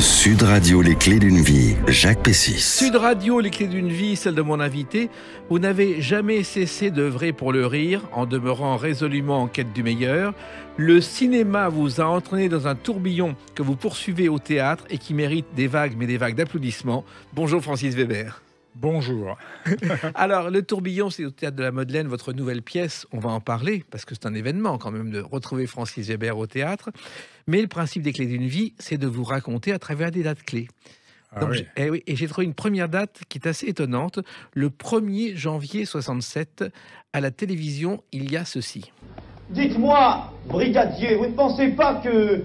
Sud Radio, les clés d'une vie, Jacques Pessis. Sud Radio, les clés d'une vie, celle de mon invité. Vous n'avez jamais cessé d'œuvrer pour le rire en demeurant résolument en quête du meilleur. Le cinéma vous a entraîné dans un tourbillon que vous poursuivez au théâtre et qui mérite des vagues, mais des vagues d'applaudissements. Bonjour Francis Weber. Bonjour. Alors, le tourbillon, c'est au théâtre de la Madeleine, votre nouvelle pièce. On va en parler parce que c'est un événement quand même de retrouver Francis Weber au théâtre. Mais le principe des clés d'une vie, c'est de vous raconter à travers des dates clés. Ah eh et j'ai trouvé une première date qui est assez étonnante. Le 1er janvier 67, à la télévision, il y a ceci. Dites-moi, brigadier, vous ne pensez pas que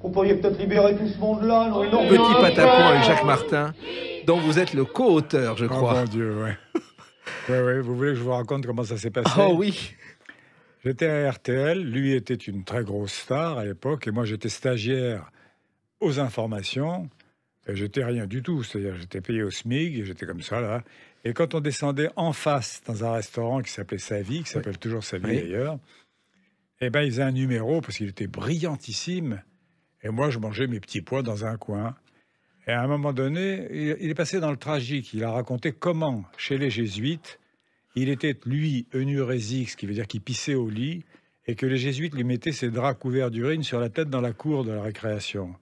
vous pourriez peut-être libérer tout ce monde-là Petit patapon avec Jacques Martin, dont vous êtes le co-auteur, je oh crois. Oh mon Dieu, ouais. oui, vous voulez que je vous raconte comment ça s'est passé Oh oui J'étais à RTL, lui était une très grosse star à l'époque, et moi j'étais stagiaire aux informations. et J'étais rien du tout, c'est-à-dire j'étais payé au SMIG, j'étais comme ça là. Et quand on descendait en face dans un restaurant qui s'appelait Savie, qui s'appelle toujours Savie d'ailleurs, eh ben il faisait un numéro parce qu'il était brillantissime. Et moi je mangeais mes petits pois dans un coin. Et à un moment donné, il est passé dans le tragique. Il a raconté comment, chez les jésuites, il était, lui, enurésique, ce qui veut dire qu'il pissait au lit, et que les jésuites lui mettaient ses draps couverts d'urine sur la tête dans la cour de la récréation.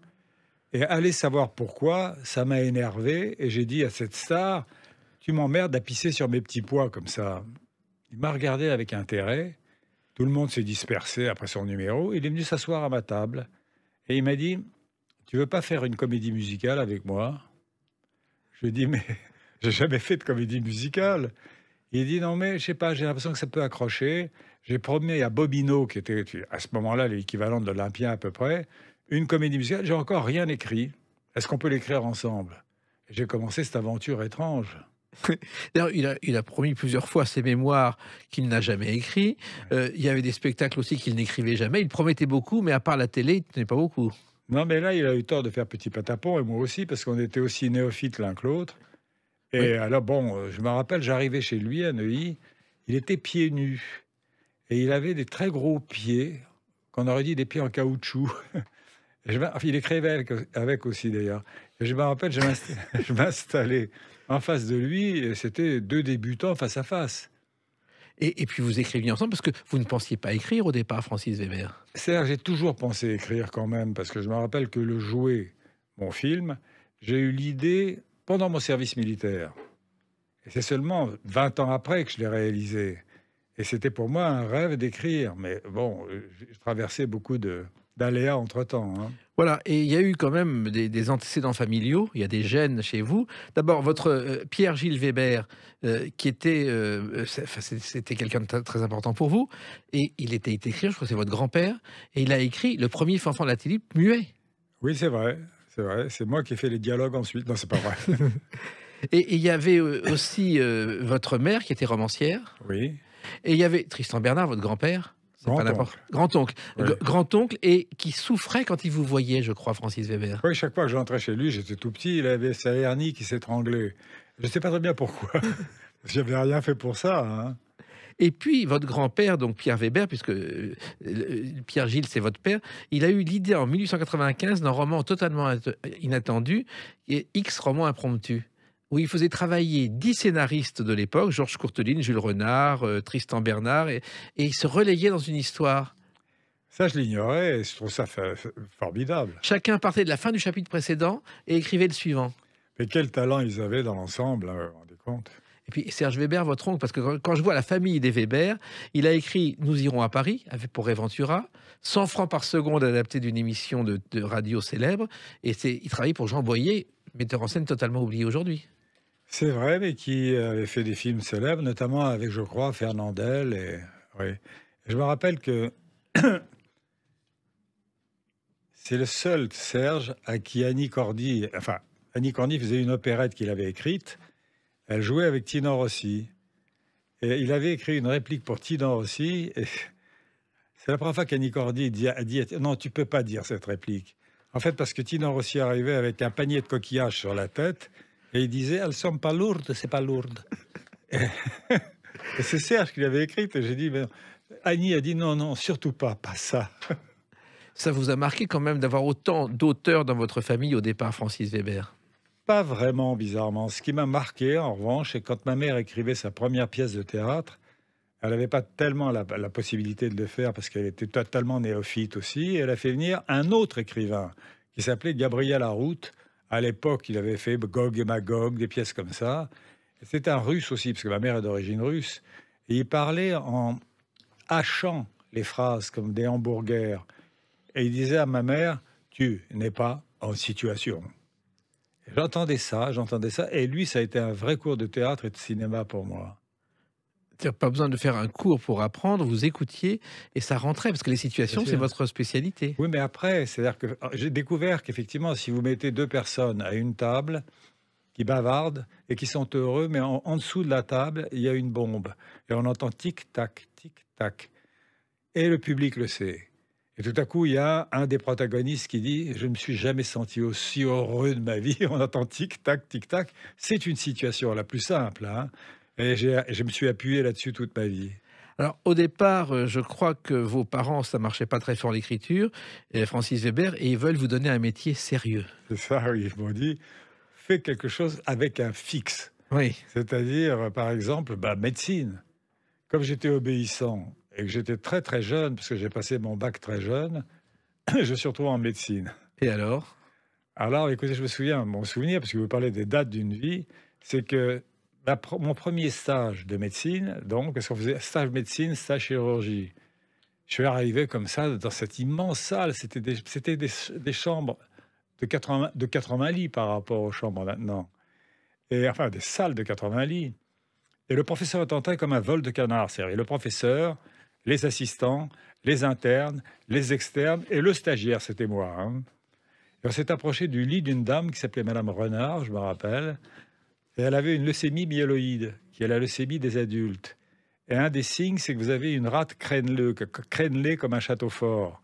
Et aller savoir pourquoi, ça m'a énervé, et j'ai dit à cette star, tu m'emmerdes à pisser sur mes petits pois comme ça. Il m'a regardé avec intérêt, tout le monde s'est dispersé après son numéro, il est venu s'asseoir à ma table, et il m'a dit, tu veux pas faire une comédie musicale avec moi Je lui ai dit, mais j'ai jamais fait de comédie musicale. Il dit non mais je sais pas, j'ai l'impression que ça peut accrocher. J'ai promis à Bobino, qui était à ce moment-là l'équivalent de l'Olympien à peu près, une comédie musicale. J'ai encore rien écrit. Est-ce qu'on peut l'écrire ensemble J'ai commencé cette aventure étrange. D'ailleurs, il a, promis plusieurs fois ses mémoires qu'il n'a jamais écrit euh, il y avait des spectacles aussi qu'il n'écrivait jamais. Il promettait beaucoup, mais à part la télé, il ne tenait pas beaucoup. Non, mais là, il a eu tort de faire petit patapon, et moi aussi, parce qu'on était aussi néophytes l'un que l'autre. Et alors, bon, euh, je me rappelle, j'arrivais chez lui à Neuilly, il était pieds nus. Et il avait des très gros pieds, qu'on aurait dit des pieds en caoutchouc. Je il écrivait avec, aussi d'ailleurs. Je me rappelle, je m'installais en face de lui, et c'était deux débutants face à face. Et, puis vous écriviez ensemble parce que vous ne pensiez pas écrire au départ, Francis Weber. Serge, j'ai toujours pensé écrire quand même, parce que je me rappelle que le jouer, mon film, j'ai eu l'idée pendant mon service militaire. Et c'est seulement 20 ans après que je l'ai réalisé. Et c'était pour moi un rêve d'écrire. Mais bon, euh, je traversais beaucoup de, d'aléas entre-temps. Hein. Voilà, et il y a eu quand même des, antécédents familiaux, il y a des gènes chez vous. D'abord, votre euh, Pierre-Gilles Weber, euh, qui était, c'était quelqu'un de très important pour vous, et il était écrire, je crois que c'est votre grand-père, et il a écrit le premier enfant de la Tulipe muet. Oui, c'est vrai. C'est vrai, c'est moi qui ai fait les dialogues ensuite. Non, c'est pas vrai. et il y avait euh, aussi euh, votre mère qui était romancière. Oui. Et il y avait Tristan Bernard, votre grand-père. Grand-oncle. Grand-oncle. et qui souffrait quand il vous voyait, je crois, Francis Weber. Oui, chaque fois que j'entrais chez lui, j'étais tout petit, il avait sa hernie qui s'étranglait. Je ne sais pas très bien pourquoi. J'avais rien fait pour ça. Hein. Et puis, votre grand-père, donc Pierre Weber, puisque euh, Pierre Gilles, c'est votre père, il a eu l'idée en 1895 d'un roman totalement inattendu, X roman impromptu où il faisait travailler dix scénaristes de l'époque, Georges Courteline, Jules Renard, euh, Tristan Bernard, et, ils se relayaient dans une histoire. Ça, je l'ignorais, je trouve ça formidable. Chacun partait de la fin du chapitre précédent et écrivait le suivant. Mais quel talent ils avaient dans l'ensemble, hein, vous vous rendez compte et puis Serge Weber, votre oncle, parce que quand je vois la famille des Weber, il a écrit Nous irons à Paris pour Réventura, 100 francs par seconde adapté d'une émission de, radio célèbre. Et il travaillait pour Jean Boyer, metteur en scène totalement oublié aujourd'hui. C'est vrai, mais qui avait fait des films célèbres, notamment avec, je crois, Fernandel. Et, Je me rappelle que c'est le seul Serge à qui Annie Cordy, enfin, Annie Cordy faisait une opérette qu'il avait écrite elle jouait avec Tino Rossi. Et il avait écrit une réplique pour Tino Rossi. c'est la première fois qu'Annie Cordy dit, dit Non, tu peux pas dire cette réplique. En fait, parce que Tino Rossi arrivait avec un panier de coquillages sur la tête et il disait Elles sont pas lourdes, c'est pas lourde. c'est Serge qui l'avait écrite. Et j'ai dit mais Annie a dit Non, non, surtout pas, pas ça. Ça vous a marqué quand même d'avoir autant d'auteurs dans votre famille au départ, Francis Weber pas vraiment, bizarrement. Ce qui m'a marqué, en revanche, c'est quand ma mère écrivait sa première pièce de théâtre, elle n'avait pas tellement la, possibilité de le faire parce qu'elle était totalement néophyte aussi. elle a fait venir un autre écrivain qui s'appelait Gabriel Aroute. À l'époque, il avait fait Gog et Magog, des pièces comme ça. C'était un russe aussi, parce que ma mère est d'origine russe. Et il parlait en hachant les phrases comme des hamburgers. Et il disait à ma mère, tu n'es pas en situation. J'entendais ça, j'entendais ça, et lui, ça a été un vrai cours de théâtre et de cinéma pour moi. Pas besoin de faire un cours pour apprendre, vous écoutiez et ça rentrait, parce que les situations, c'est votre spécialité. Oui, mais après, c'est-à-dire que euh, j'ai découvert qu'effectivement, si vous mettez deux personnes à une table, qui bavardent et qui sont heureux, mais en, dessous de la table, il y a une bombe. Et on entend tic-tac, tic-tac. Et le public le sait. Et tout à coup, il y a un des protagonistes qui dit Je ne me suis jamais senti aussi heureux de ma vie. On entend tic-tac, tic-tac. C'est une situation la plus simple. Hein. et je me suis appuyé là-dessus toute ma vie. Alors, au départ, euh, je crois que vos parents, ça ne marchait pas très fort l'écriture, et Francis Weber, et ils veulent vous donner un métier sérieux. C'est ça, oui. Ils m'ont dit Fais quelque chose avec un fixe. Oui. C'est-à-dire, par exemple, bah, médecine. Comme j'étais obéissant, et que j'étais très très jeune, parce que j'ai passé mon bac très jeune, je suis retrouvé en médecine. Et alors Alors, écoutez, je me souviens, mon souvenir, parce que vous parlez des dates d'une vie, c'est que mon premier stage de médecine, donc, qu'est-ce qu'on faisait stage médecine, stage chirurgie, je suis arrivé comme ça dans cette immense salle. C'était des, c'était des, des chambres de 80, de 80 lits par rapport aux chambres maintenant. Et enfin, des salles de 80 lits. Et le professeur tentait comme un vol de canard. C'est-à-dire, le professeur, les assistants, les internes, les externes et le stagiaire, c'était moi. Hein. on s'est approché du lit d'une dame qui s'appelait Madame Renard, je me rappelle, et elle avait une leucémie myéloïde, qui est la leucémie des adultes. Et un des signes, c'est que vous avez une rate crénelée, crénelée comme un château fort.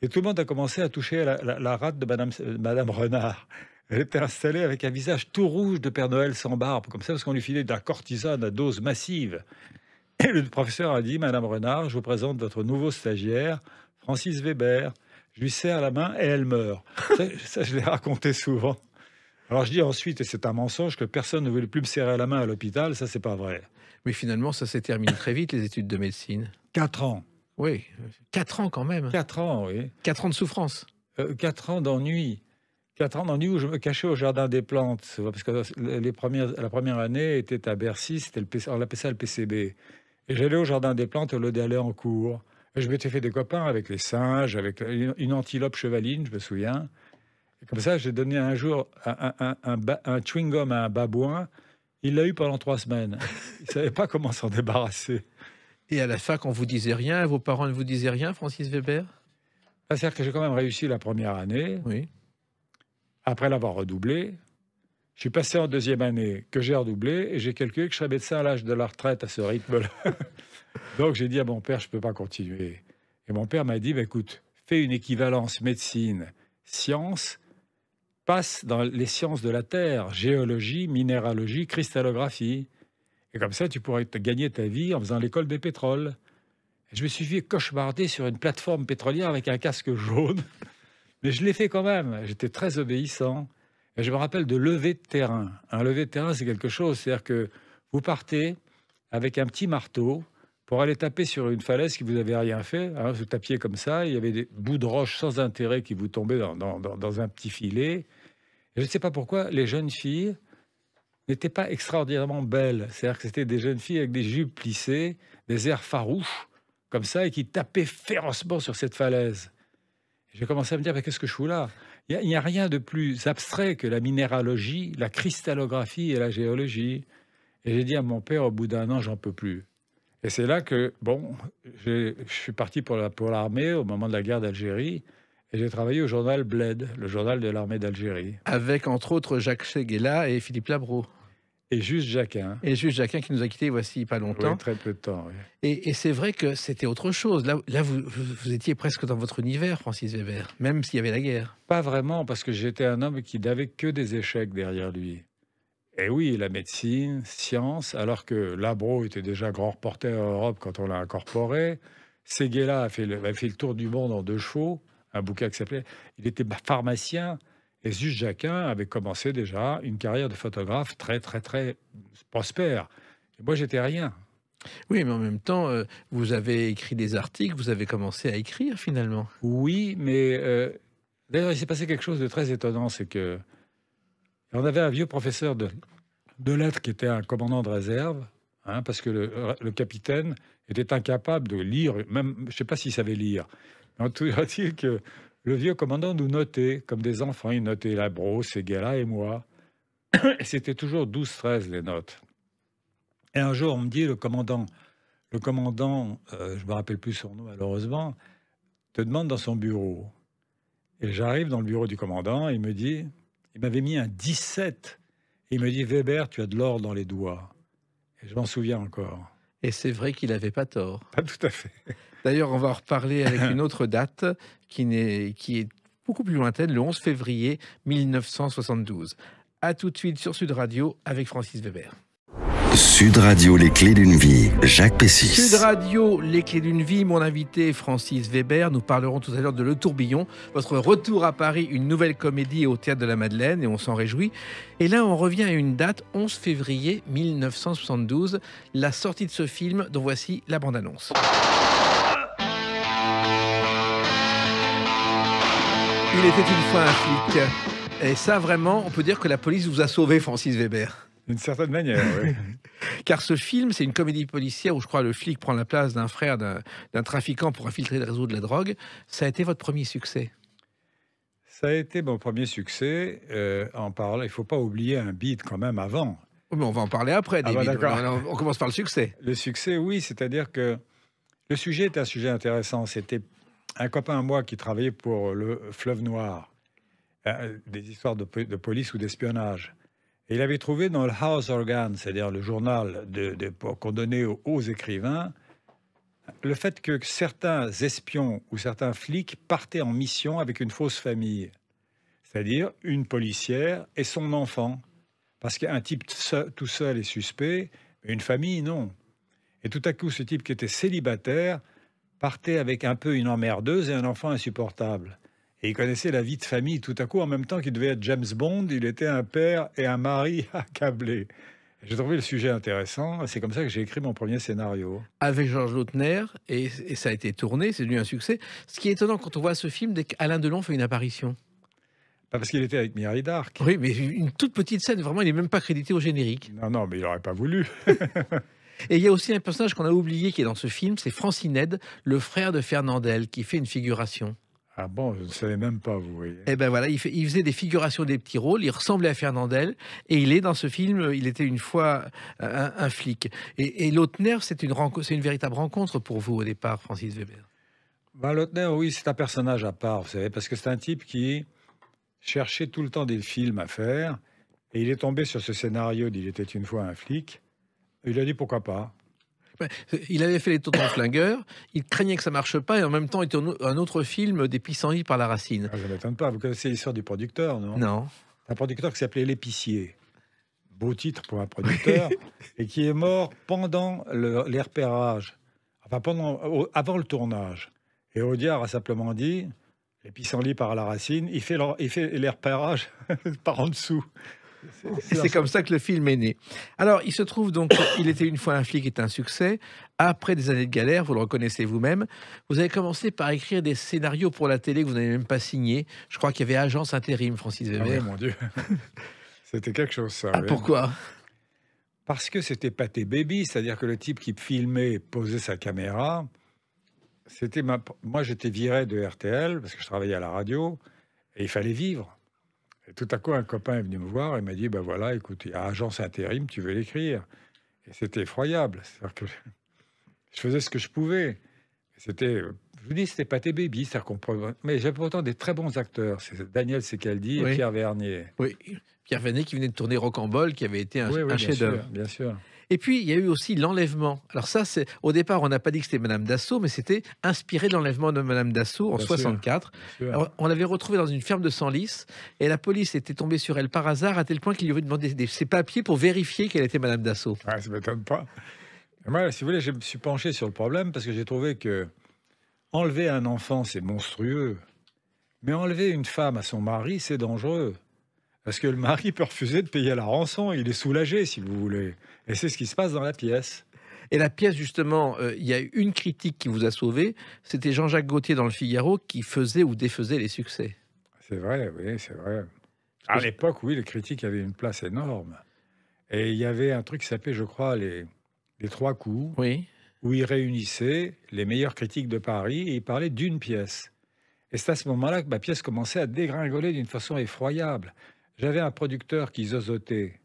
Et tout le monde a commencé à toucher la, rate de euh, Madame, Renard. Elle était installée avec un visage tout rouge de Père Noël sans barbe, comme ça, parce qu'on lui filait de la cortisone à dose massive. Et le professeur a dit, Madame Renard, je vous présente votre nouveau stagiaire, Francis Weber. Je lui serre la main et elle meurt. ça, je l'ai raconté souvent. Alors je dis ensuite, et c'est un mensonge, que personne ne voulait plus me serrer la main à l'hôpital, ça c'est pas vrai. Mais finalement, ça s'est terminé très vite, les études de médecine. Quatre ans. Oui, quatre ans quand même. Quatre ans, oui. Quatre ans de souffrance. Euh, quatre ans d'ennui. Quatre ans d'ennui où je me cachais au jardin des plantes, parce que les premières, la première année était à Bercy, c'était on l'appelait ça le PCB. Et j'allais au jardin des plantes au d'aller en cours. Je m'étais fait des copains avec les singes, avec une antilope chevaline, je me souviens. Et comme ça, j'ai donné un jour un, un, chewing-gum à un babouin. Il l'a eu pendant trois semaines. Il ne savait pas comment s'en débarrasser. Et à la fin, qu'on vous disait rien, vos parents ne vous disaient rien, Francis Weber C'est-à-dire que j'ai quand même réussi la première année. Oui. Après l'avoir redoublé, je suis passé en deuxième année, que j'ai redoublé, et j'ai calculé que je serais médecin à l'âge de la retraite à ce rythme-là. Donc j'ai dit à mon père, je ne peux pas continuer. Et mon père m'a dit, bah, écoute, fais une équivalence médecine-science, passe dans les sciences de la Terre, géologie, minéralogie, cristallographie. Et comme ça, tu pourrais te gagner ta vie en faisant l'école des pétroles. Et je me suis vu cauchemardé sur une plateforme pétrolière avec un casque jaune. Mais je l'ai fait quand même. J'étais très obéissant. Je me rappelle de lever de terrain. Un lever de terrain, c'est quelque chose. C'est-à-dire que vous partez avec un petit marteau pour aller taper sur une falaise qui vous avait rien fait. Hein, vous tapiez comme ça. Il y avait des bouts de roche sans intérêt qui vous tombaient dans, un petit filet. je ne sais pas pourquoi les jeunes filles n'étaient pas extraordinairement belles. C'est-à-dire que c'était des jeunes filles avec des jupes plissées, des airs farouches, comme ça, et qui tapaient férocement sur cette falaise. J'ai commencé à me dire, qu'est-ce que je fous là il n'y a, rien de plus abstrait que la minéralogie, la cristallographie et la géologie. Et j'ai dit à mon père, au bout d'un an, j'en peux plus. Et c'est là que, bon, je suis parti pour l'armée au moment de la guerre d'Algérie. Et j'ai travaillé au journal Bled, le journal de l'armée d'Algérie. Avec, entre autres, Jacques Cheguela et Philippe Labro. Et juste Jacquin. Et juste Jacquin qui nous a quittés voici pas longtemps. très peu de temps. Et, c'est vrai que c'était autre chose. Là, vous, étiez presque dans votre univers, Francis Weber, même s'il y avait la guerre. Pas vraiment, parce que j'étais un homme qui n'avait que des échecs derrière lui. Et eh oui, la médecine, science, alors que Labro était déjà grand reporter en Europe quand on l'a incorporé. Séguéla a fait, le, fait le tour du monde en deux chevaux, un bouquin qui s'appelait. Il était pharmacien. Et Sus Jacquin avait commencé déjà une carrière de photographe très, très, très prospère. Et moi, j'étais rien. Oui, mais en même temps, euh, vous avez écrit des articles, vous avez commencé à écrire finalement. Oui, mais euh, d'ailleurs, il s'est passé quelque chose de très étonnant, c'est que on avait un vieux professeur de, lettres qui était un commandant de réserve, hein, parce que le, capitaine était incapable de lire, même je ne sais pas s'il savait lire. En tout cas, que le vieux commandant nous notait, comme des enfants, il notait la brosse, Gala et moi. Et c'était toujours 12-13 les notes. Et un jour, on me dit, le commandant, le commandant, euh, je ne me rappelle plus son nom malheureusement, te demande dans son bureau. Et j'arrive dans le bureau du commandant, il me dit, il m'avait mis un 17. Et il me dit, Weber, tu as de l'or dans les doigts. Et je m'en souviens encore. Et c'est vrai qu'il n'avait pas tort. Pas tout à fait. D'ailleurs, on va en reparler avec une autre date qui, est, qui est beaucoup plus lointaine, le 11 février 1972. A tout de suite sur Sud Radio avec Francis Weber. Sud Radio, les clés d'une vie, Jacques Pessis. Sud Radio, les clés d'une vie, mon invité Francis Weber. Nous parlerons tout à l'heure de Le Tourbillon, votre retour à Paris, une nouvelle comédie au Théâtre de la Madeleine, et on s'en réjouit. Et là, on revient à une date, 11 février 1972, la sortie de ce film, dont voici la bande-annonce. Il était une fois un flic. Et ça, vraiment, on peut dire que la police vous a sauvé, Francis Weber. D'une certaine manière, oui. Car ce film, c'est une comédie policière où je crois le flic prend la place d'un frère d'un trafiquant pour infiltrer le réseau de la drogue. Ça a été votre premier succès Ça a été mon premier succès. Euh, en parle il faut pas oublier un beat quand même avant. Oh, mais on va en parler après, ah bah on, on commence par le succès. Le succès, oui, c'est-à-dire que le sujet est un sujet intéressant. C'était un copain à moi qui travaillait pour le Fleuve Noir, euh, des histoires de, police ou d'espionnage. il avait trouvé dans le House Organ, c'est-à-dire le journal de, qu'on donnait aux, écrivains, le fait que certains espions ou certains flics partaient en mission avec une fausse famille, c'est-à-dire une policière et son enfant. Parce qu'un type tout seul est suspect, mais une famille, non. Et tout à coup, ce type qui était célibataire partait avec un peu une emmerdeuse et un enfant insupportable. Et il connaissait la vie de famille tout à coup, en même temps qu'il devait être James Bond, il était un père et un mari accablés. J'ai trouvé le sujet intéressant, c'est comme ça que j'ai écrit mon premier scénario. Avec Georges Lautner, et, ça a été tourné, c'est devenu un succès. Ce qui est étonnant quand on voit ce film, dès qu'Alain Delon fait une apparition. Pas parce qu'il était avec Mireille d'Arc. Oui, mais une toute petite scène, vraiment, il n'est même pas crédité au générique. Non, non, mais il n'aurait pas voulu. Et il y a aussi un personnage qu'on a oublié qui est dans ce film, c'est Ed, le frère de Fernandel, qui fait une figuration. Ah bon, je ne savais même pas, vous voyez. Eh ben voilà, il, faisait des figurations, des petits rôles, il ressemblait à Fernandel, et il est dans ce film, euh, il était une fois euh, un, flic. Et, Lautner, c'est une, véritable rencontre pour vous au départ, Francis Weber ben, bah, Lautner, oui, c'est un personnage à part, vous savez, parce que c'est un type qui cherchait tout le temps des films à faire, et il est tombé sur ce scénario d'Il était une fois un flic, il a dit pourquoi pas. Il avait fait les en Flingueurs, il craignait que ça marche pas, et en même temps, il était un autre film des Pissenlits par la racine. Ah, ne pas. Vous connaissez l'histoire du producteur, non Non. Un producteur qui s'appelait L'Épicier. Beau titre pour un producteur, et qui est mort pendant le, enfin pendant, avant le tournage. Et Audiard a simplement dit les pissenlits par la racine, il fait, leur, il fait par en dessous. C'est comme ça que le film est né. Alors, il se trouve donc, il était une fois un flic est un succès. Après des années de galère, vous le reconnaissez vous-même, vous avez commencé par écrire des scénarios pour la télé que vous n'avez même pas signé Je crois qu'il y avait Agence Intérim, Francis ah mon Dieu. C'était quelque chose, ça. Ah, pourquoi Parce que c'était pâté baby, c'est-à-dire que le type qui filmait posait sa caméra. C'était ma... Moi, j'étais viré de RTL parce que je travaillais à la radio et il fallait vivre tout à coup, un copain est venu me voir et m'a dit, ben voilà, écoute, agence intérim, tu veux l'écrire. Et c'était effroyable. cest que je faisais ce que je pouvais. C'était, je vous dis, c'était pas tes bébés. mais j'avais pourtant des très bons acteurs. C'est Daniel c'est et Pierre Vernier. Oui, Pierre Vernier qui venait de tourner Rocambole, qui avait été un, un chef-d'œuvre. Bien sûr. Et puis, il y a eu aussi l'enlèvement. Alors ça, c'est au départ, on n'a pas dit que c'était Madame Dassault, mais c'était inspiré de l'enlèvement de Madame Dassault en 64. on l'avait retrouvée dans une ferme de Senlis, et la police était tombée sur elle par hasard, à tel point qu'il lui avait demandé ses papiers pour vérifier qu'elle était Madame Dassault. Ouais, ah, ça m'étonne pas. Moi, si vous voulez, je me suis penché sur le problème, parce que j'ai trouvé que enlever un enfant, c'est monstrueux. Mais enlever une femme à son mari, c'est dangereux. Parce que le mari peut refuser de payer la rançon, il est soulagé, si vous voulez. Et c'est ce qui se passe dans la pièce. Et la pièce, justement, euh, il y a une critique qui vous a sauvé, c'était Jean-Jacques Gauthier dans Le Figaro qui faisait ou défaisait les succès. C'est vrai, oui, c'est vrai. Ah, à l'époque, oui, les critiques avaient une place énorme. Et il y avait un truc qui s'appelait, je crois, les, trois coups, oui. où ils réunissaient les meilleurs critiques de Paris et ils parlaient d'une pièce. Et c'est à ce moment-là que ma pièce commençait à dégringoler d'une façon effroyable. J'avais un producteur qui zozotait.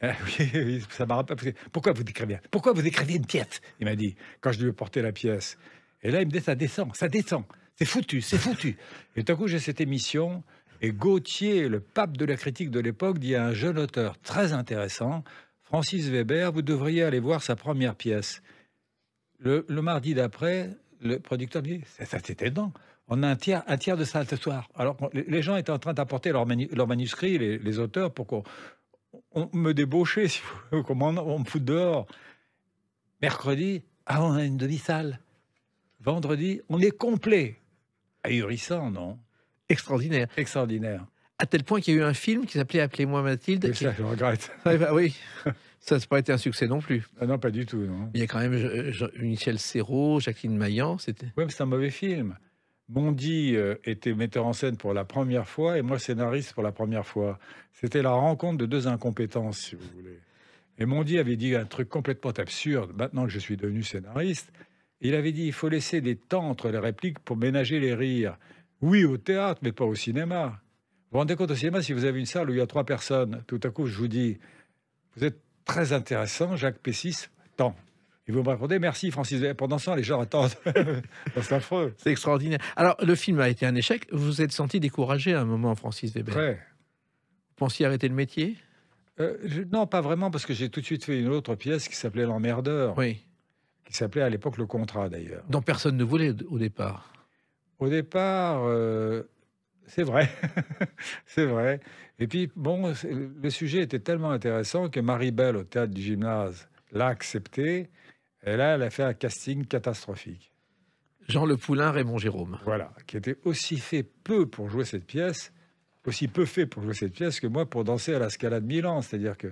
Ah ça m'a Pourquoi vous écrivez Pourquoi vous une pièce Il m'a dit quand je lui ai porté la pièce. Et là, il me dit ça descend, ça descend. C'est foutu, c'est foutu. Et tout à coup, j'ai cette émission. Et Gauthier, le pape de la critique de l'époque, dit à un jeune auteur très intéressant, Francis Weber, vous devriez aller voir sa première pièce. Le, mardi d'après, le producteur dit, ça, ça c'est on a un tiers, un tiers de salle ce soir. Alors les gens étaient en train d'apporter leurs manuscrits, les, auteurs, pour qu'on me débauchait, si vous voulez, on, me foute dehors. Mercredi, ah, on a une demi-salle. Vendredi, on est complet. Ahurissant, non Extraordinaire. Extraordinaire. À tel point qu'il y a eu un film qui s'appelait Appelez-moi Mathilde. ça, je regrette. Ah, bah oui. Ça n'a pas été un succès non plus. Ah non, pas du tout. Non. Il y a quand même euh, Michel Serrault, Jacqueline Maillan. C'était... Oui, mais c'est un mauvais film. Mondi euh, était metteur en scène pour la première fois et moi scénariste pour la première fois. C'était la rencontre de deux incompétences, si vous voulez. Et Mondi avait dit un truc complètement absurde, maintenant que je suis devenu scénariste. Il avait dit il faut laisser des temps entre les répliques pour ménager les rires. Oui, au théâtre, mais pas au cinéma. Vous vous rendez compte au cinéma, si vous avez une salle où il y a trois personnes, tout à coup, je vous dis vous êtes très intéressant, Jacques Pessis, temps. Et vous me répondez, merci Francis. Pendant ce temps, les gens attendent. c'est affreux. C'est extraordinaire. Alors, le film a été un échec. Vous vous êtes senti découragé à un moment, Francis Weber Très. Vous pensiez arrêter le métier euh, Non, pas vraiment, parce que j'ai tout de suite fait une autre pièce qui s'appelait L'emmerdeur. Oui. Qui s'appelait à l'époque Le contrat, d'ailleurs. Dont personne ne voulait au départ. Au départ, euh, c'est vrai. c'est vrai. Et puis, bon, le sujet était tellement intéressant que Marie Belle, au théâtre du gymnase, l'a accepté. Et là, elle a fait un casting catastrophique. Jean Le Poulain, Raymond Jérôme. Voilà, qui était aussi fait peu pour jouer cette pièce, aussi peu fait pour jouer cette pièce que moi pour danser à la Scala de Milan. C'est-à-dire que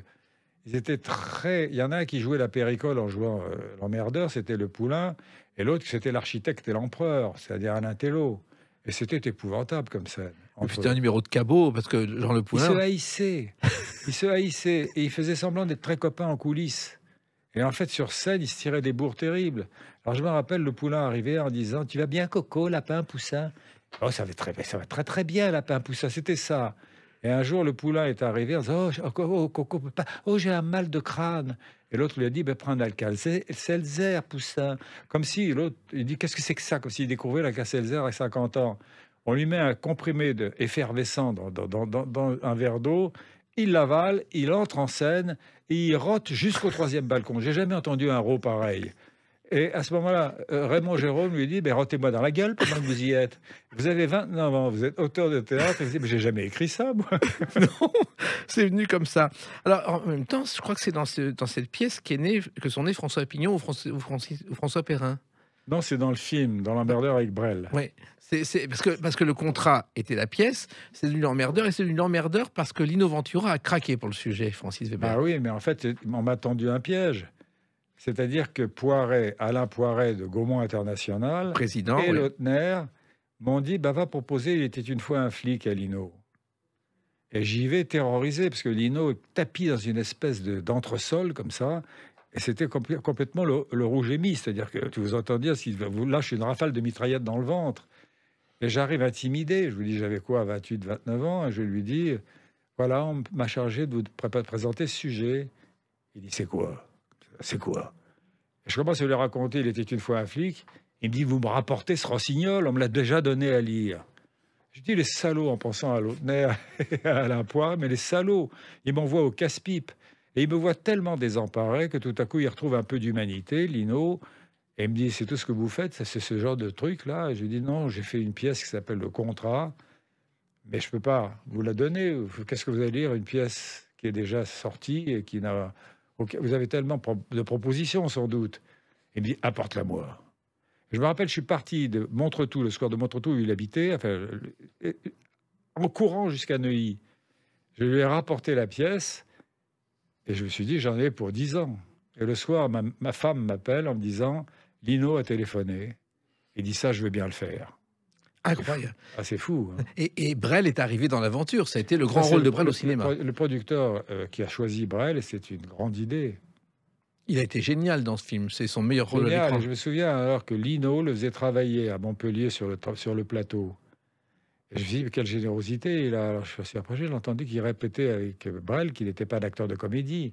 ils étaient très. Il y en a un qui jouait la péricole en jouant euh, l'emmerdeur, c'était Le Poulain, et l'autre c'était l'architecte et l'empereur, c'est-à-dire Alain Tello. Et c'était épouvantable comme ça. C'était un numéro de cabot, parce que Jean Le Poulain. Il se haïssait. il se haïssait. Et il faisait semblant d'être très copain en coulisses. Et en fait, sur scène, il se tirait des bourres terribles. Alors je me rappelle le poulain arrivé en disant Tu vas bien, Coco, lapin, poussin Oh, ça va très, ça va très, très bien, lapin, poussin, c'était ça. Et un jour, le poulain est arrivé en disant Oh, oh Coco, oh, oh, j'ai un mal de crâne. Et l'autre lui a dit ben, Prends un le zère, poussin. Comme si l'autre, il dit Qu'est-ce que c'est que ça Comme s'il découvrait la à 50 ans. On lui met un comprimé effervescent dans, dans, dans un verre d'eau il l'avale, il entre en scène et il rote jusqu'au troisième balcon. J'ai jamais entendu un rot pareil. Et à ce moment-là, euh, Raymond Jérôme lui dit Rotez-moi dans la gueule pendant que vous y êtes. Vous avez 29 ans, vous êtes auteur de théâtre. vous dites Mais j'ai jamais écrit ça, moi. non, c'est venu comme ça. Alors, en même temps, je crois que c'est dans, cette pièce que sont nés François Pignon ou François Perrin. Non, c'est dans le film, dans l'emmerdeur avec Brel. Oui, c'est parce que, parce que le contrat était la pièce, c'est une l'emmerdeur, et c'est une l'emmerdeur parce que Lino Ventura a craqué pour le sujet, Francis Weber. Ah oui, mais en fait, on m'a tendu un piège. C'est-à-dire que Poiret, Alain Poiret de Gaumont International, Président, et oui. m'ont dit bah, va proposer, il était une fois un flic à Lino. Et j'y vais terrorisé, parce que Lino est tapis dans une espèce d'entresol comme ça, et c'était complètement le, rouge émis. C'est-à-dire que tu vous entendiez, s'il vous lâche une rafale de mitraillette dans le ventre. Et j'arrive intimidé. Je lui dis, j'avais quoi, 28, 29 ans Et je lui dis, voilà, on m'a chargé de vous présenter ce sujet. Il dit, c'est quoi C'est quoi Je commence à lui raconter, il était une fois un flic. Il me dit, vous me rapportez ce rossignol, on me l'a déjà donné à lire. Je dis, les salauds, en pensant à l'autre à la poire, mais les salauds, ils m'envoient au casse-pipe. Et il me voit tellement désemparé que tout à coup, il retrouve un peu d'humanité, Lino. Et me dit, c'est tout ce que vous faites, c'est ce genre de truc-là. Je lui dis, non, j'ai fait une pièce qui s'appelle Le Contrat, mais je ne peux pas vous la donner. Qu'est-ce que vous allez lire Une pièce qui est déjà sortie et qui n'a... Vous avez tellement de propositions, sans doute. Il me dit, apporte-la moi. Je me rappelle, je suis parti de Montretout, le square de Montretout où il habitait, en courant jusqu'à Neuilly. Je lui ai rapporté la pièce. Et je me suis dit, j'en ai pour 10 ans. Et le soir, ma, femme m'appelle en me disant, Lino a téléphoné. Il dit ça, je veux bien le faire. Incroyable. Ah, c'est fou. Hein. Et, Brel est arrivé dans l'aventure. Ça a été le grand ah, rôle de Brel au cinéma. Le, producteur euh, qui a choisi Brel, c'est une grande idée. Il a été génial dans ce film. C'est son meilleur rôle. je me souviens alors que Lino le faisait travailler à Montpellier sur sur le plateau. Je me dit, quelle générosité. là, je suis assez approché, j'ai entendu qu'il répétait avec Brel qu'il n'était pas un acteur de comédie.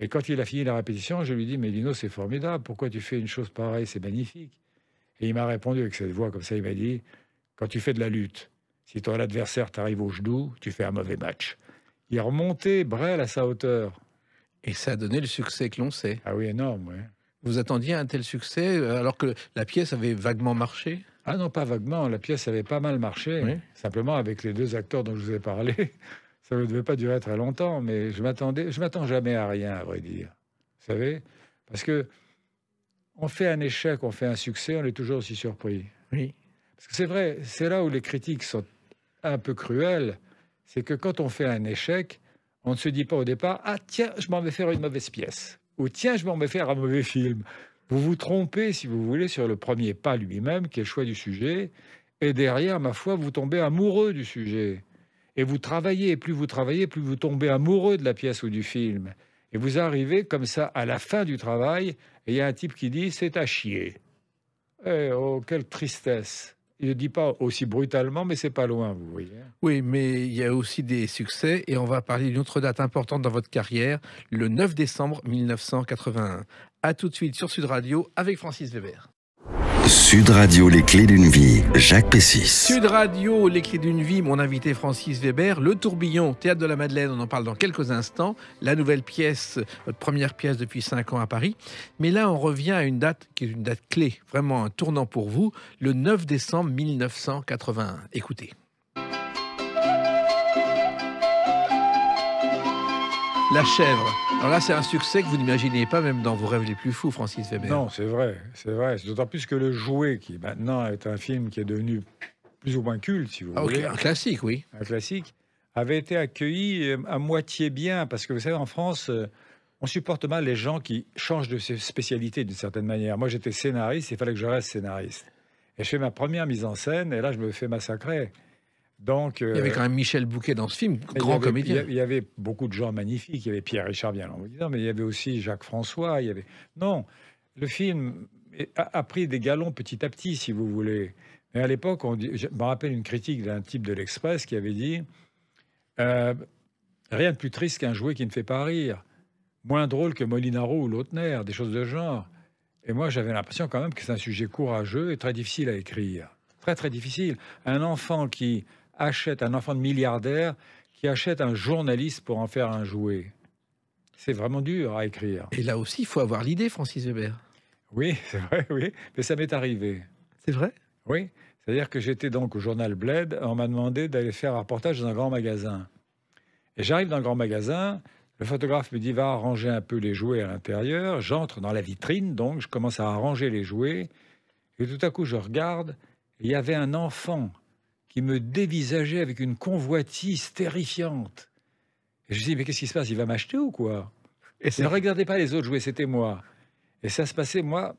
Et quand il a fini la répétition, je lui dis, mais Lino, c'est formidable, pourquoi tu fais une chose pareille, c'est magnifique. Et il m'a répondu avec cette voix comme ça, il m'a dit, quand tu fais de la lutte, si ton adversaire t'arrive au genou, tu fais un mauvais match. Il remonté, Brel à sa hauteur. Et ça a donné le succès que l'on sait. Ah oui, énorme, oui. Vous attendiez un tel succès euh, alors que la pièce avait vaguement marché ah non, pas vaguement. La pièce avait pas mal marché. Simplement, avec les deux acteurs dont je vous ai parlé, ça ne devait pas durer très longtemps. Mais je m'attendais, je m'attends jamais à rien, à vrai dire. Vous savez Parce que on fait un échec, on fait un succès, on est toujours aussi surpris. Oui. Parce que c'est vrai, c'est là où les critiques sont un peu cruelles. C'est que quand on fait un échec, on ne se dit pas au départ Ah, tiens, je m'en vais faire une mauvaise pièce. Ou tiens, je m'en vais faire un mauvais film. Vous vous trompez, si vous voulez, sur le premier pas lui-même, qui est le choix du sujet, et derrière, ma foi, vous tombez amoureux du sujet. Et vous travaillez, et plus vous travaillez, plus vous tombez amoureux de la pièce ou du film. Et vous arrivez comme ça à la fin du travail, et il y a un type qui dit C'est à chier. Eh, oh, quelle tristesse il ne dit pas aussi brutalement, mais c'est pas loin, vous voyez. Oui, mais il y a aussi des succès, et on va parler d'une autre date importante dans votre carrière, le 9 décembre 1981. A tout de suite sur Sud Radio avec Francis Weber. Sud Radio, les clés d'une vie, Jacques Pessis. Sud Radio, les clés d'une vie, mon invité Francis Weber, Le Tourbillon, Théâtre de la Madeleine, on en parle dans quelques instants, la nouvelle pièce, votre première pièce depuis 5 ans à Paris. Mais là, on revient à une date qui est une date clé, vraiment un tournant pour vous, le 9 décembre 1981. Écoutez. La chèvre. Alors là, c'est un succès que vous n'imaginez pas même dans vos rêves les plus fous, Francis Weber. Non, c'est vrai, c'est vrai. D'autant plus que Le Jouet, qui maintenant est un film qui est devenu plus ou moins culte, si vous ah, voulez. Un classique, oui. Un classique, avait été accueilli euh, à moitié bien, parce que vous savez, en France, euh, on supporte mal les gens qui changent de spécialité d'une certaine manière. Moi, j'étais scénariste, il fallait que je reste scénariste. Et je fais ma première mise en scène, et là, je me fais massacrer. Euh, il y avait quand même Michel Bouquet dans ce film, grand comédien. Il y avait beaucoup de gens magnifiques. Il y avait Pierre Richard bien mais il y avait aussi Jacques François. Il y avait non, le film a, pris des galons petit à petit, si vous voulez. Mais à l'époque, je me rappelle une critique d'un type de l'Express qui avait dit euh, Rien de plus triste qu'un jouet qui ne fait pas rire. Moins drôle que Molinaro ou Lautner, des choses de genre. Et moi, j'avais l'impression quand même que c'est un sujet courageux et très difficile à écrire. Très, très difficile. Un enfant qui achète un enfant de milliardaire qui achète un journaliste pour en faire un jouet. C'est vraiment dur à écrire. Et là aussi, il faut avoir l'idée, Francis Weber. Oui, c'est vrai, oui. Mais ça m'est arrivé. C'est vrai Oui. C'est-à-dire que j'étais donc au journal Bled, on m'a demandé d'aller faire un reportage dans un grand magasin. Et j'arrive dans un grand magasin, le photographe me dit va arranger un peu les jouets à l'intérieur. J'entre dans la vitrine, donc je commence à arranger les jouets. Et tout à coup, je regarde, il y avait un enfant qui me dévisageait avec une convoitise terrifiante. je dis, mais qu'est-ce qui se passe Il va m'acheter ou quoi Et ne regardez pas les autres jouer, c'était moi. Et ça se passait, moi,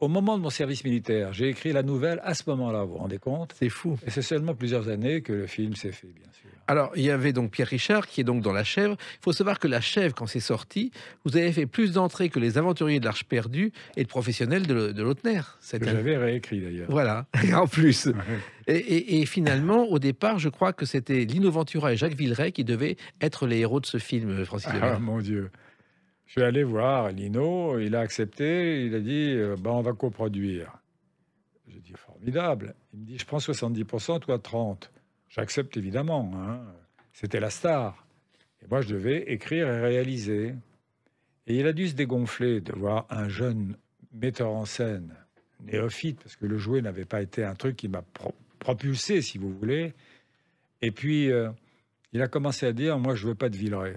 au moment de mon service militaire, j'ai écrit la nouvelle à ce moment-là, vous vous rendez compte C'est fou. Et c'est seulement plusieurs années que le film s'est fait, bien sûr. Alors, il y avait donc Pierre Richard qui est donc dans La Chèvre. Il faut savoir que La Chèvre, quand c'est sorti, vous avez fait plus d'entrées que Les Aventuriers de l'Arche perdue et le professionnel de, de Que j'avais réécrit d'ailleurs. Voilà, en plus. et, et, finalement, au départ, je crois que c'était Lino Ventura et Jacques Villeray qui devaient être les héros de ce film, Francis Ah, mon Dieu. Je suis allé voir Lino, il a accepté, il a dit euh, bah, on va coproduire. J'ai dit formidable. Il me dit je prends 70%, toi 30. J'accepte évidemment. Hein. C'était la star. Et moi, je devais écrire et réaliser. Et il a dû se dégonfler de voir un jeune metteur en scène, néophyte, parce que le jouet n'avait pas été un truc qui m'a propulsé, si vous voulez. Et puis, euh, il a commencé à dire Moi, je veux pas de Villeray.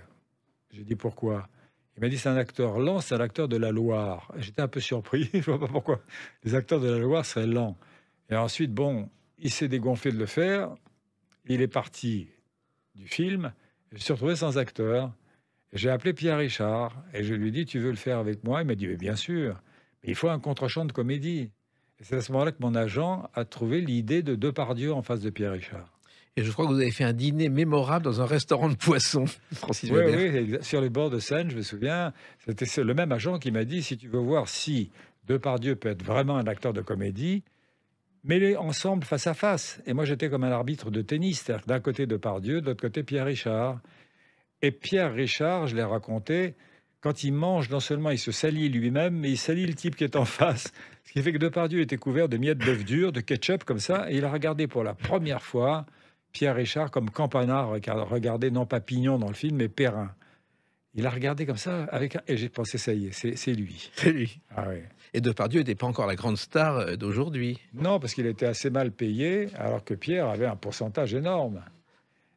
J'ai dit Pourquoi il m'a dit c'est un acteur lent, c'est un acteur de la Loire. J'étais un peu surpris, je vois pas pourquoi les acteurs de la Loire seraient lents. Et ensuite, bon, il s'est dégonflé de le faire, il est parti du film, je me suis retrouvé sans acteur. J'ai appelé Pierre Richard et je lui ai dit Tu veux le faire avec moi Il m'a dit Bien sûr, mais il faut un contre-champ de comédie. c'est à ce moment-là que mon agent a trouvé l'idée de Depardieu en face de Pierre Richard. Et je crois que vous avez fait un dîner mémorable dans un restaurant de poissons, Francis oui, oui, sur les bords de Seine, je me souviens. C'était le même agent qui m'a dit si tu veux voir si Depardieu peut être vraiment un acteur de comédie, mets-les ensemble face à face. Et moi, j'étais comme un arbitre de tennis, c'est-à-dire d'un côté Depardieu, de l'autre côté Pierre Richard. Et Pierre Richard, je l'ai raconté, quand il mange, non seulement il se salit lui-même, mais il salit le type qui est en face. Ce qui fait que Depardieu était couvert de miettes d'œufs durs, de ketchup comme ça, et il a regardé pour la première fois Pierre Richard comme Campanard regardait non pas Pignon dans le film, mais Perrin. Il a regardé comme ça avec et j'ai pensé ça y est, c'est lui. C'est lui. Ah Et Depardieu n'était pas encore la grande star euh, d'aujourd'hui. Non, parce qu'il était assez mal payé, alors que Pierre avait un pourcentage énorme.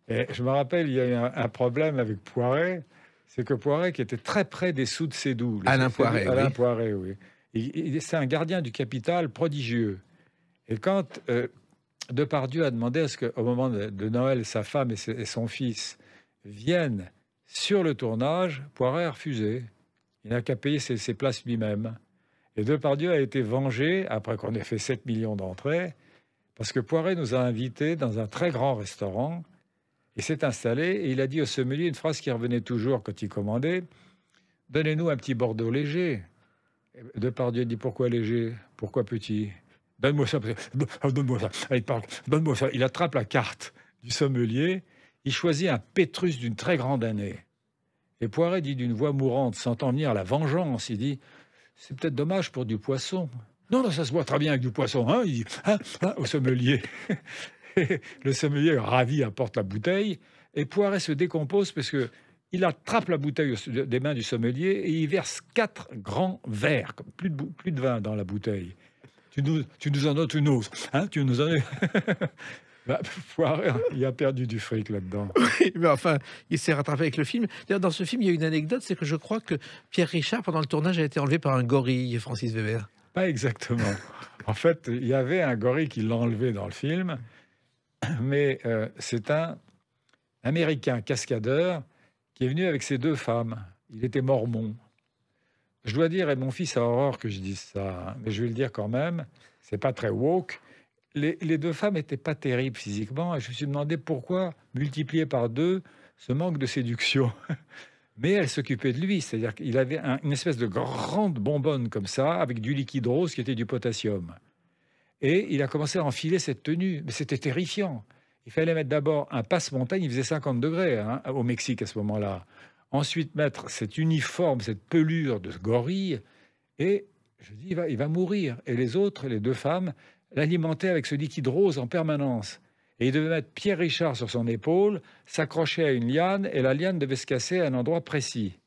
Et je me rappelle, il y a eu un, problème avec Poiret, c'est que Poiret, qui était très près des sous de Sédou, Alain Poiret, Alain Poiret, oui. C'est un gardien du capital prodigieux. Et quand euh, Depardieu a demandé à ce qu'au moment de, Noël, sa femme et, son fils viennent sur le tournage. Poiret a refusé. Il n'a qu'à payer ses, places lui-même. Et Depardieu a été vengé, après qu'on ait fait 7 millions d'entrées, parce que Poiret nous a invités dans un très grand restaurant. Il s'est installé et il a dit au sommelier une phrase qui revenait toujours quand il commandait Donnez-nous un petit Bordeaux léger. Depardieu dit Pourquoi léger Pourquoi petit Donne-moi ça. Oh, donne-moi ça. Donne-moi ça. Il attrape la carte du sommelier. Il choisit un pétrus d'une très grande année. Et Poiret dit d'une voix mourante, sentant venir la vengeance, il dit C'est peut-être dommage pour du poisson. Non, non, ça se voit très bien avec du poisson, hein il dit hein, hein, au sommelier. le sommelier, ravi, apporte la bouteille. Et Poiret se décompose parce que il attrape la bouteille des mains du sommelier et il verse quatre grands verres, plus plus de vin dans la bouteille tu nous, tu nous en donnes une autre. Hein, tu nous en... Bah, hein. il a perdu du fric là-dedans. Oui, mais enfin, il s'est rattrapé avec le film. D'ailleurs, dans ce film, il y a une anecdote, c'est que je crois que Pierre Richard, pendant le tournage, a été enlevé par un gorille, Francis Weber. Pas exactement. en fait, il y avait un gorille qui l'a enlevé dans le film, mais euh, c'est un Américain cascadeur qui est venu avec ses deux femmes. Il était mormon. Je dois dire, et mon fils a horreur que je dise ça, hein, mais je vais le dire quand même, c'est pas très woke. Les, deux femmes n'étaient pas terribles physiquement, et je me suis demandé pourquoi multiplier par deux ce manque de séduction. mais elle s'occupait de lui, c'est-à-dire qu'il avait une espèce de grande bonbonne comme ça, avec du liquide rose qui était du potassium. Et il a commencé à enfiler cette tenue, mais c'était terrifiant. Il fallait mettre d'abord un passe-montagne, il faisait 50 degrés hein, au Mexique à ce moment-là ensuite mettre cet uniforme, cette pelure de gorille, et je dis, il va, il va mourir. Et les autres, les deux femmes, l'alimentaient avec ce liquide rose en permanence. Et il devait mettre Pierre Richard sur son épaule, s'accrocher à une liane, et la liane devait se casser à un endroit précis.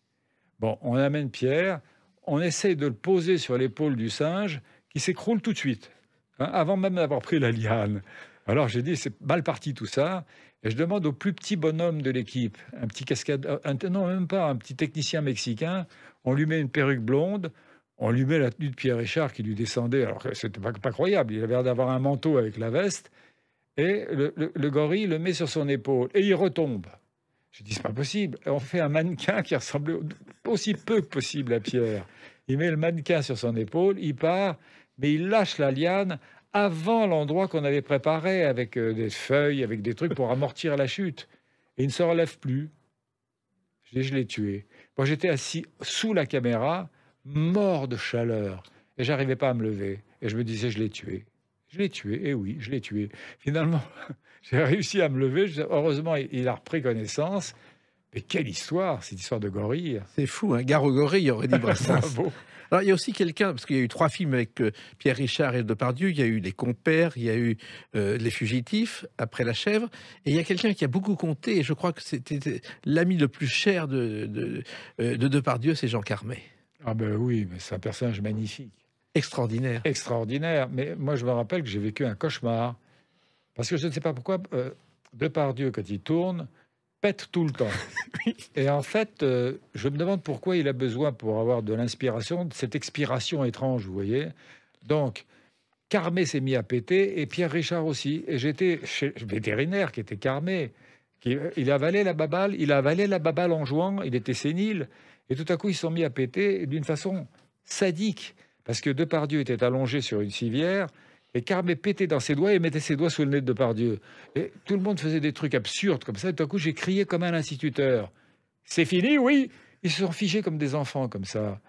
Bon, on amène Pierre, on essaye de le poser sur l'épaule du singe, qui s'écroule tout de suite, hein, avant même d'avoir pris la liane. Alors j'ai dit, c'est mal parti tout ça. Et je demande au plus petit bonhomme de l'équipe, un petit cascade, non même pas, un petit technicien mexicain, on lui met une perruque blonde, on lui met la tenue de Pierre Richard qui lui descendait, alors que c'était pas, pas croyable, il avait l'air d'avoir un manteau avec la veste, et le, gorille le met sur son épaule, et il retombe. Je dis, c'est pas possible. on fait un mannequin qui ressemble aussi peu que possible à Pierre. Il met le mannequin sur son épaule, il part, mais il lâche la liane avant l'endroit qu'on avait préparé avec euh, des feuilles, avec des trucs pour amortir la chute. Et il ne se relève plus. Je, je l'ai tué. Moi, j'étais assis sous la caméra, mort de chaleur. Et j'arrivais pas à me lever. Et je me disais, je l'ai tué. Je l'ai tué. Et oui, je l'ai tué. Finalement, j'ai réussi à me lever. Heureusement, il a repris connaissance. Mais quelle histoire, cette histoire de gorille. C'est fou, un hein gorille il aurait dit Brassens il y a aussi quelqu'un, parce qu'il y a eu trois films avec euh, Pierre Richard et Depardieu, il y a eu Les Compères, il y a eu euh, Les Fugitifs, Après la Chèvre, et il y a quelqu'un qui a beaucoup compté, et je crois que c'était euh, l'ami le plus cher de, de, de Depardieu, c'est Jean Carmet. Ah ben oui, c'est un personnage magnifique. Extraordinaire. Extraordinaire. Mais moi, je me rappelle que j'ai vécu un cauchemar. Parce que je ne sais pas pourquoi, Depardieu, quand il tourne, pète tout le temps. Et en fait, euh, je me demande pourquoi il a besoin, pour avoir de l'inspiration, de cette expiration étrange, vous voyez. Donc, Carmé s'est mis à péter et Pierre Richard aussi. Et j'étais vétérinaire qui était Carmé. Qui, euh, il avalait la baballe, il avalait la baballe en jouant, il était sénile. Et tout à coup, ils sont mis à péter d'une façon sadique. Parce que Depardieu était allongé sur une civière, et Carmé pétait dans ses doigts et mettait ses doigts sous le nez de pardieu. Et tout le monde faisait des trucs absurdes comme ça. Et tout à coup, j'ai crié comme un instituteur. C'est fini, oui Ils se sont figés comme des enfants, comme ça.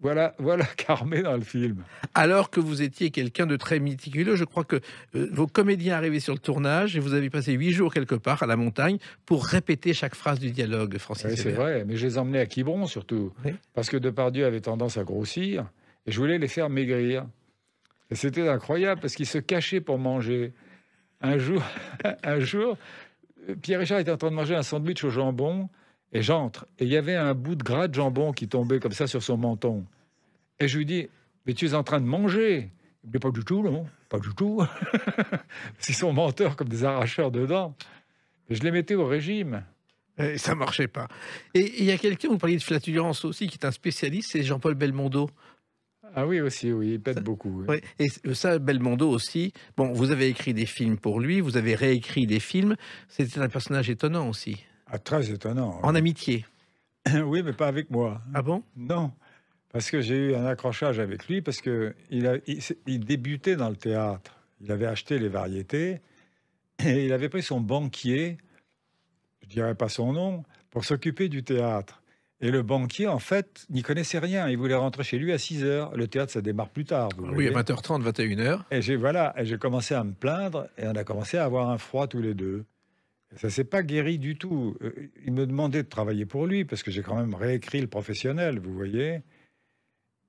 Voilà, voilà Carmé dans le film. Alors que vous étiez quelqu'un de très méticuleux, je crois que euh, vos comédiens arrivaient sur le tournage et vous avez passé huit jours quelque part à la montagne pour répéter chaque phrase du dialogue, Francis. c'est vrai, mais je les emmenais à Quiberon surtout, parce que Depardieu avait tendance à grossir et je voulais les faire maigrir. C'était incroyable parce qu'il se cachait pour manger. Un jour, un jour, Pierre Richard était en train de manger un sandwich au jambon et j'entre et il y avait un bout de gras de jambon qui tombait comme ça sur son menton. Et je lui dis "Mais tu es en train de manger Il dit, pas du tout, non, pas du tout. qu'ils sont menteurs comme des arracheurs dedans. Je les mettais au régime. Et ça marchait pas. Et il y a quelqu'un, vous parliez de flatulence aussi, qui est un spécialiste, c'est Jean-Paul Belmondo. Ah oui, aussi, oui, il pète beaucoup. Oui. Et ça, Belmondo aussi. Bon, vous avez écrit des films pour lui, vous avez réécrit des films. C'était un personnage étonnant aussi. Ah, très étonnant. En amitié. Oui, mais pas avec moi. Ah bon Non, parce que j'ai eu un accrochage avec lui, parce que il, débutait dans le théâtre. Il avait acheté les variétés et il avait pris son banquier, je dirais pas son nom, pour s'occuper du théâtre. Et le banquier, en fait, n'y connaissait rien. Il voulait rentrer chez lui à 6 h. Le théâtre, ça démarre plus tard. Vous oui, à 20h30, 21h. Et j'ai voilà, j'ai commencé à me plaindre et on a commencé à avoir un froid tous les deux. Ça ça s'est pas guéri du tout. Euh, il me demandait de travailler pour lui parce que j'ai quand même réécrit le professionnel, vous voyez.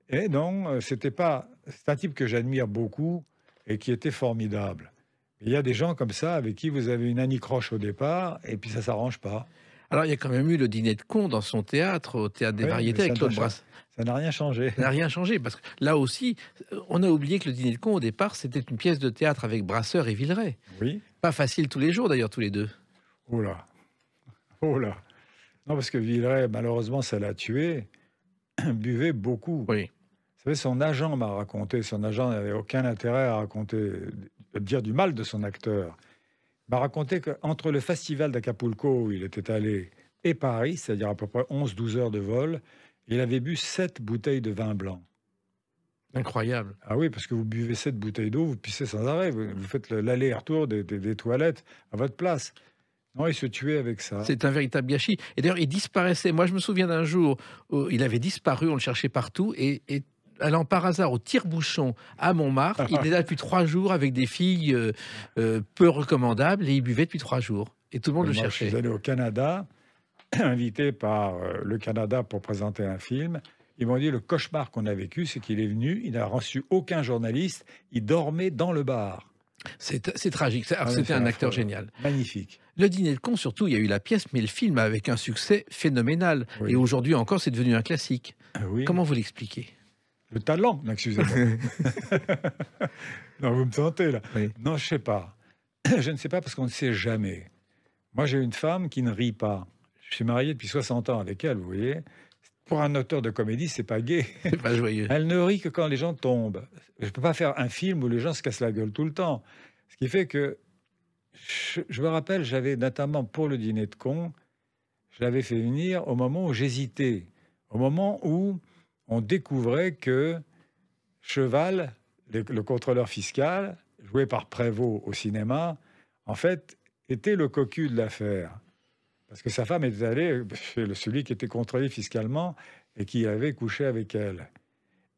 Et non, euh, c'était pas. C'est un type que j'admire beaucoup et qui était formidable. Il y a des gens comme ça avec qui vous avez une anicroche au départ et puis ça s'arrange pas. Alors, il y a quand même eu le dîner de con dans son théâtre, au théâtre des variétés, avec Claude Brass. Ça n'a rien changé. Ça n'a rien changé, parce que là aussi, euh, on a oublié que le dîner de con, au départ, c'était une pièce de théâtre avec Brasseur et Villeray. Oui. Pas facile tous les jours, d'ailleurs, tous les deux. Oh là Oh là Non, parce que Villeray, malheureusement, ça l'a tué, buvait beaucoup. Oui. Vous savez, son agent m'a raconté, son agent n'avait aucun intérêt à raconter, à dire du mal de son acteur m'a raconté qu'entre le festival d'Acapulco où il était allé et Paris, c'est-à-dire à peu près 11-12 heures de vol, il avait bu 7 bouteilles de vin blanc. Incroyable. Ah oui, parce que vous buvez cette bouteilles d'eau, vous pissez sans arrêt, vous, faites l'aller-retour des, toilettes à votre place. Non, il se tuait avec ça. C'est un véritable gâchis. Et d'ailleurs, il disparaissait. Moi, je me souviens d'un jour où il avait disparu, on le cherchait partout, et, et allant par hasard au tire-bouchon à Montmartre. Il était là depuis trois jours avec des filles euh, euh, peu recommandables et il buvait depuis trois jours. Et tout le monde le cherchait. Je suis allé au Canada, invité par euh, le Canada pour présenter un film. Ils m'ont dit le cauchemar qu'on a vécu, c'est qu'il est venu, il n'a reçu aucun journaliste, il dormait dans le bar. C'est tragique. Ah c'était un acteur génial. Magnifique. Le dîner de con, surtout, il y a eu la pièce, mais le film avec un succès phénoménal. Et aujourd'hui encore, c'est devenu un classique. Ah Comment vous l'expliquez le talent, excusez-moi. non, vous me sentez, là. Non, je sais pas. Je ne sais pas parce qu'on ne sait jamais. Moi, j'ai une femme qui ne rit pas. Je suis marié depuis 60 ans avec elle, vous voyez. Pour un auteur de comédie, c'est pas gai. C'est pas joyeux. Elle ne rit que quand les gens tombent. Je ne peux pas faire un film où les gens se cassent la gueule tout le temps. Ce qui fait que je, me rappelle, j'avais notamment pour le dîner de con, je l'avais fait venir au moment où j'hésitais, au moment où on découvrait que Cheval, le, contrôleur fiscal, joué par Prévost au cinéma, en fait, était le cocu de l'affaire. Parce que sa femme était allée chez celui qui était contrôlé fiscalement et qui avait couché avec elle.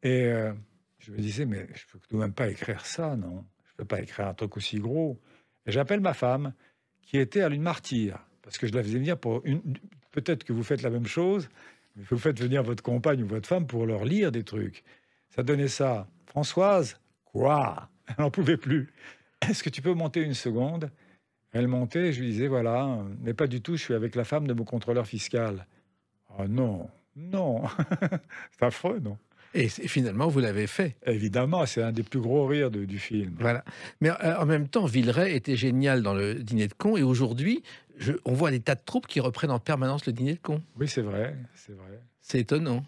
Et euh, je me disais, mais je peux tout même pas écrire ça, non Je ne peux pas écrire un truc aussi gros. Et j'appelle ma femme, qui était à l'une martyre, parce que je la faisais venir pour une. Peut-être que vous faites la même chose, vous faites venir votre compagne ou votre femme pour leur lire des trucs. Ça donnait ça. Françoise, quoi Elle n'en pouvait plus. Est-ce que tu peux monter une seconde Elle montait et je lui disais, voilà, mais pas du tout, je suis avec la femme de mon contrôleur fiscal. Oh non, non, c'est affreux, non et finalement, vous l'avez fait. Évidemment, c'est un des plus gros rires du film. Voilà. Mais euh, en même temps, Villeray était génial dans le dîner de cons Et aujourd'hui, on voit des tas de troupes qui reprennent en permanence le dîner de con. Oui, c'est vrai, c'est vrai. C'est étonnant.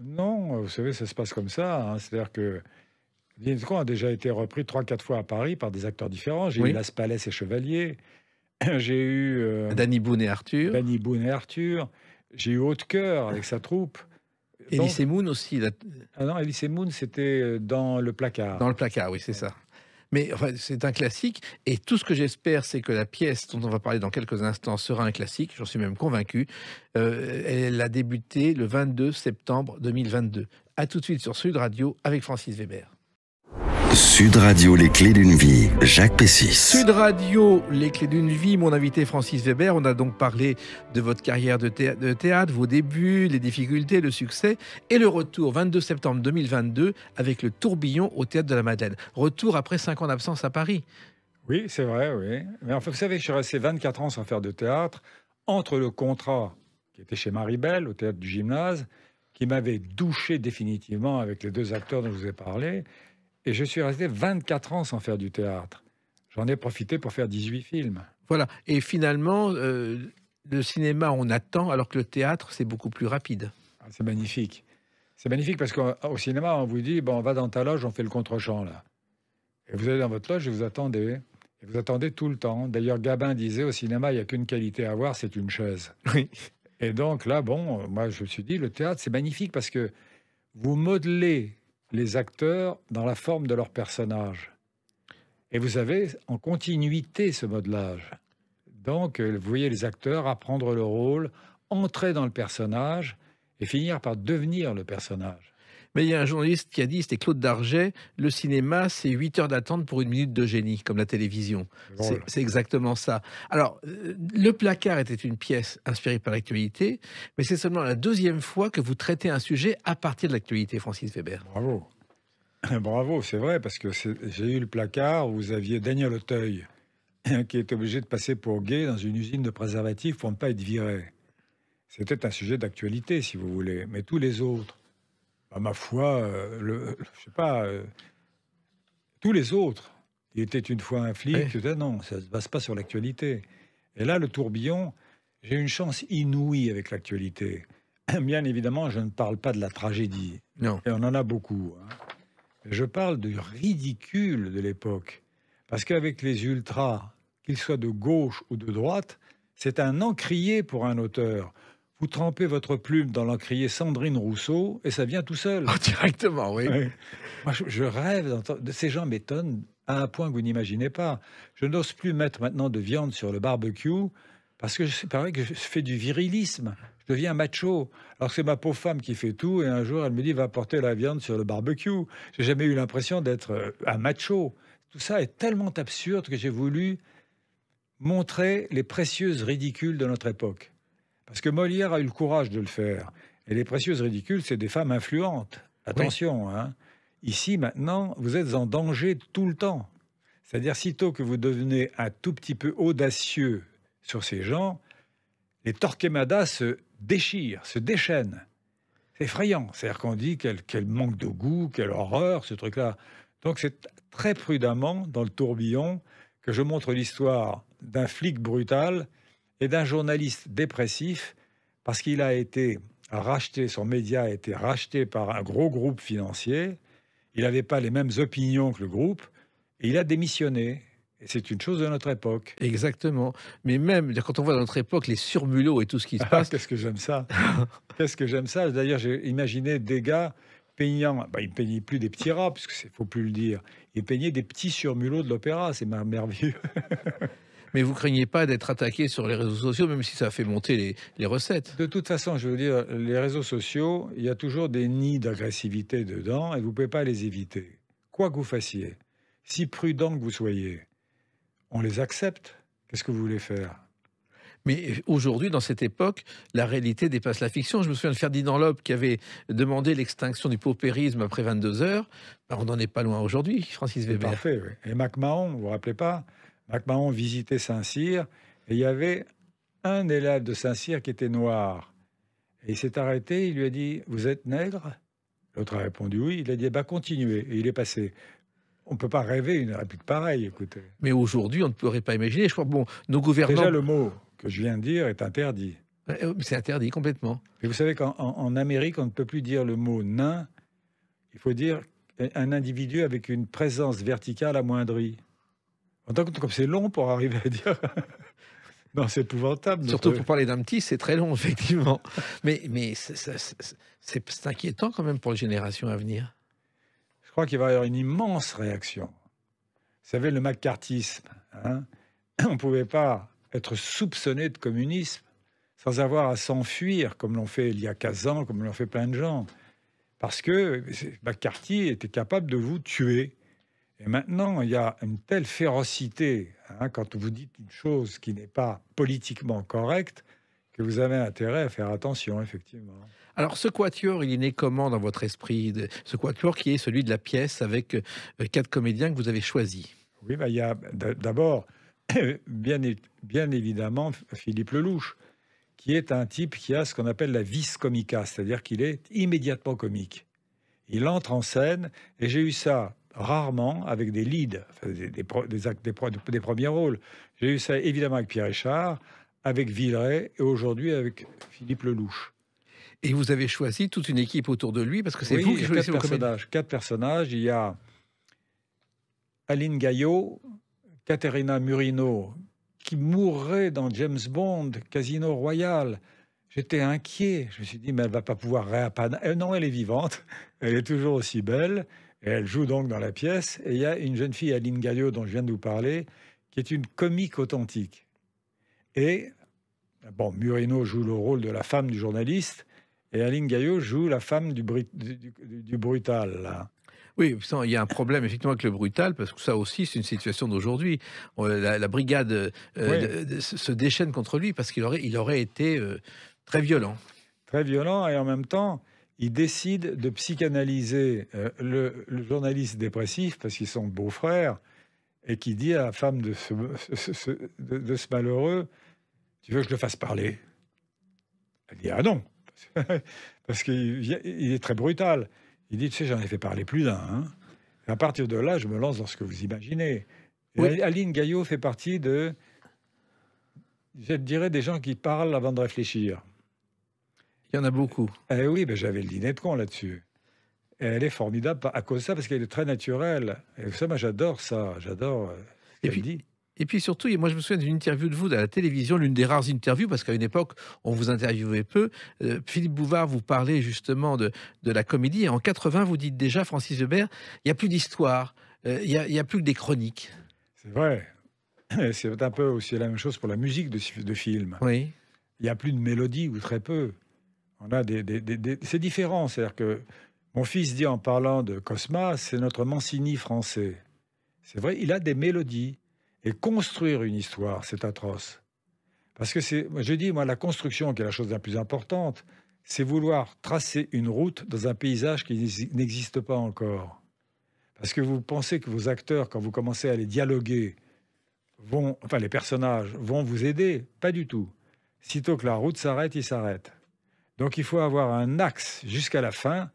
Non, vous savez, ça se passe comme ça. Hein. C'est-à-dire que le dîner de con a déjà été repris 3-4 fois à Paris par des acteurs différents. J'ai eu Las Palais et Chevalier. J'ai eu. Euh, Danny Boone et Arthur. Danny Boone et Arthur. J'ai eu Haute Cœur avec sa troupe. Elise Moon aussi. Ah non, Elise Moon, c'était euh, dans le placard. Dans le placard, oui, c'est ça mais c'est un classique. Et tout ce que j'espère, c'est que la pièce dont on va parler dans quelques instants sera un classique. J'en suis même convaincu. Euh, elle a débuté le 22 septembre 2022. À tout de suite sur Sud Radio avec Francis Weber. Sud Radio, les clés d'une vie, Jacques Pessis. Sud Radio, les clés d'une vie, mon invité Francis Weber. On a donc parlé de votre carrière de, théâtre, vos débuts, les difficultés, le succès et le retour 22 septembre 2022 avec le tourbillon au théâtre de la Madeleine. Retour après 5 ans d'absence à Paris. Oui, c'est vrai, oui. Mais enfin, vous savez, je suis resté 24 ans sans faire de théâtre. Entre le contrat qui était chez Marie Belle, au théâtre du gymnase, qui m'avait douché définitivement avec les deux acteurs dont je vous ai parlé, et je suis resté 24 ans sans faire du théâtre. J'en ai profité pour faire 18 films. Voilà. Et finalement, euh, le cinéma, on attend, alors que le théâtre, c'est beaucoup plus rapide. Ah, c'est magnifique. C'est magnifique parce qu'au cinéma, on vous dit, bon, on va dans ta loge, on fait le contre-champ, là. Et vous allez dans votre loge et vous attendez. Et vous attendez tout le temps. D'ailleurs, Gabin disait, au cinéma, il n'y a qu'une qualité à avoir, c'est une chaise. Oui. Et donc là, bon, moi, je me suis dit, le théâtre, c'est magnifique parce que vous modelez les acteurs dans la forme de leur personnage. Et vous avez en continuité ce modelage. Donc, euh, vous voyez les acteurs apprendre le rôle, entrer dans le personnage et finir par devenir le personnage. Mais il y a un journaliste qui a dit, c'était Claude Darget, le cinéma, c'est 8 heures d'attente pour une minute de génie, comme la télévision. c'est exactement ça. Alors, euh, Le placard était une pièce inspirée par l'actualité, mais c'est seulement la deuxième fois que vous traitez un sujet à partir de l'actualité, Francis Weber. Bravo. Bravo, c'est vrai, parce que j'ai eu le placard vous aviez Daniel Auteuil, qui est obligé de passer pour gay dans une usine de préservatifs pour ne pas être viré. C'était un sujet d'actualité, si vous voulez, mais tous les autres, à bah, ma foi, euh, le, je sais pas, euh, tous les autres. Il était une fois un flic. non, ça ne se base pas sur l'actualité. Et là, le tourbillon, j'ai une chance inouïe avec l'actualité. Bien évidemment, je ne parle pas de la tragédie. Non. Et on en a beaucoup. Hein. Je parle du ridicule de l'époque. Parce qu'avec les ultras, qu'ils soient de gauche ou de droite, c'est un encrier pour un auteur. Vous trempez votre plume dans l'encrier Sandrine Rousseau et ça vient tout seul. Oh, directement, oui. Moi, je, rêve de Ces gens m'étonnent à un point que vous n'imaginez pas. Je n'ose plus mettre maintenant de viande sur le barbecue parce que c'est pareil que je fais du virilisme. Je deviens macho. Alors c'est ma pauvre femme qui fait tout et un jour elle me dit va porter la viande sur le barbecue. J'ai jamais eu l'impression d'être euh, un macho. Tout ça est tellement absurde que j'ai voulu montrer les précieuses ridicules de notre époque. Parce que Molière a eu le courage de le faire. Et les précieuses ridicules, c'est des femmes influentes. Attention, hein. Ici, maintenant, vous êtes en danger tout le temps. C'est-à-dire, sitôt que vous devenez un tout petit peu audacieux sur ces gens, les torquemadas se déchirent, se déchaînent. C'est effrayant. C'est-à-dire qu'on dit quel, manque de goût, quelle horreur, ce truc-là. Donc, c'est très prudemment, dans le tourbillon, que je montre l'histoire d'un flic brutal et d'un journaliste dépressif parce qu'il a été racheté, son média a été racheté par un gros groupe financier, il n'avait pas les mêmes opinions que le groupe, et il a démissionné. C'est une chose de notre époque. Exactement. Mais même quand on voit dans notre époque les surmulots et tout ce qui se ah, passe. Qu'est-ce que j'aime ça Qu'est-ce que j'aime ça D'ailleurs, j'ai imaginé des gars peignant. Bah, ils ne peignaient plus des petits rats, parce qu'il ne faut plus le dire. Ils peignaient des petits surmulots de l'opéra. C'est merveilleux. mais vous craignez pas d'être attaqué sur les réseaux sociaux, même si ça fait monter les, recettes De toute façon, je veux dire, les réseaux sociaux, il y a toujours des nids d'agressivité dedans, et vous ne pouvez pas les éviter. Quoi que vous fassiez, si prudent que vous soyez, on les accepte. Qu'est-ce que vous voulez faire mais aujourd'hui, dans cette époque, la réalité dépasse la fiction. Je me souviens de Ferdinand Lope qui avait demandé l'extinction du paupérisme après 22 heures. Ben, on n'en est pas loin aujourd'hui, Francis Weber. Parfait. Et Mac Mahon, vous vous rappelez pas MacMahon visitait Saint-Cyr et il y avait un élève de Saint-Cyr qui était noir. Et il s'est arrêté, il lui a dit Vous êtes nègre L'autre a répondu Oui. Il a dit Bah, continuez. Et il est passé. On ne peut pas rêver une réplique pareille, écoutez. Mais aujourd'hui, on ne pourrait pas imaginer. Je crois, bon, nos gouvernants. Déjà, le mot que je viens de dire est interdit. Euh, c'est interdit complètement. Mais vous savez qu'en Amérique, on ne peut plus dire le mot nain. Il faut dire un individu avec une présence verticale amoindrie. En que... comme c'est long pour arriver à dire. non, c'est épouvantable. Surtout pour parler d'un petit, c'est très long, effectivement. mais mais c'est inquiétant quand même pour les générations à venir. Je crois qu'il va y avoir une immense réaction. Vous savez, le McCarthyisme hein, on ne pouvait pas être soupçonné de communisme sans avoir à s'enfuir, comme l'ont fait il y a 15 ans, comme l'ont fait plein de gens. Parce que McCarthy était capable de vous tuer et maintenant, il y a une telle férocité hein, quand vous dites une chose qui n'est pas politiquement correcte que vous avez intérêt à faire attention, effectivement. Alors, ce quatuor, il est né comment dans votre esprit Ce quatuor qui est celui de la pièce avec euh, quatre comédiens que vous avez choisis Oui, bah, il y a d'abord, bien, bien évidemment, Philippe Lelouch, qui est un type qui a ce qu'on appelle la vis comica, c'est-à-dire qu'il est immédiatement comique. Il entre en scène, et j'ai eu ça rarement avec des leads, des, des, des premiers rôles. J'ai eu ça évidemment avec Pierre Richard, avec Villeray et aujourd'hui avec Philippe Lelouch. Et vous avez choisi toute une équipe autour de lui parce que c'est vous qui choisissez quatre personnages. Quatre personnages. Il y a Aline Gaillot, Caterina Murino, qui mourrait dans James Bond, Casino Royal. J'étais inquiet. Je me suis dit, mais elle va pas pouvoir réapparaître. Euh, non, elle est vivante. Elle est toujours aussi belle elle joue donc dans la pièce. Et il y a une jeune fille, Aline Gaillot, dont je viens de vous parler, qui est une comique authentique. Et, bon, Murino joue le rôle de la femme du journaliste, et Aline Gaillot joue la femme du, brutal. Oui, il y a un problème effectivement avec le brutal, parce que ça aussi, c'est une situation d'aujourd'hui. Euh, la, brigade euh, se déchaîne contre lui parce qu'il aurait, il aurait été euh, très violent. Très violent, et en même temps, il décide de psychanalyser euh, le, journaliste dépressif, parce qu'ils sont beaux-frères, et qui dit à la femme de ce, malheureux, tu veux que je le fasse parler Elle dit, ah non, parce qu'il il est très brutal. Il dit, tu sais, j'en ai fait parler plus d'un. Hein. À partir de là, je me lance dans ce que vous imaginez. Aline Gaillot fait partie de, je dirais, des gens qui parlent avant de réfléchir. Il y en a beaucoup. Eh oui, ben j'avais le dîner de con là-dessus. elle est formidable à cause de ça, parce qu'elle est très naturelle. Et ça, moi, j'adore ça. J'adore euh, Et puis dit. Et puis surtout, moi je me souviens d'une interview de vous à la télévision, l'une des rares interviews, parce qu'à une époque, on vous interviewait peu. Euh, Philippe Bouvard, vous parlez justement de, de la comédie. en 80, vous dites déjà, Francis Weber, il n'y a plus d'histoire, euh, il n'y a, plus que des chroniques. C'est vrai. C'est un peu aussi la même chose pour la musique de, de film. Oui. Il n'y a plus de mélodie, ou très peu a des, c'est différent, c'est-à-dire que mon fils dit en parlant de Cosma, c'est notre Mancini français. C'est vrai, il a des mélodies. Et construire une histoire, c'est atroce. Parce que c'est, je dis, moi, la construction, qui est la chose la plus importante, c'est vouloir tracer une route dans un paysage qui n'existe pas encore. Parce que vous pensez que vos acteurs, quand vous commencez à les dialoguer, vont, enfin les personnages vont vous aider Pas du tout. Sitôt que la route s'arrête, ils s'arrêtent. Donc il faut avoir un axe jusqu'à la fin.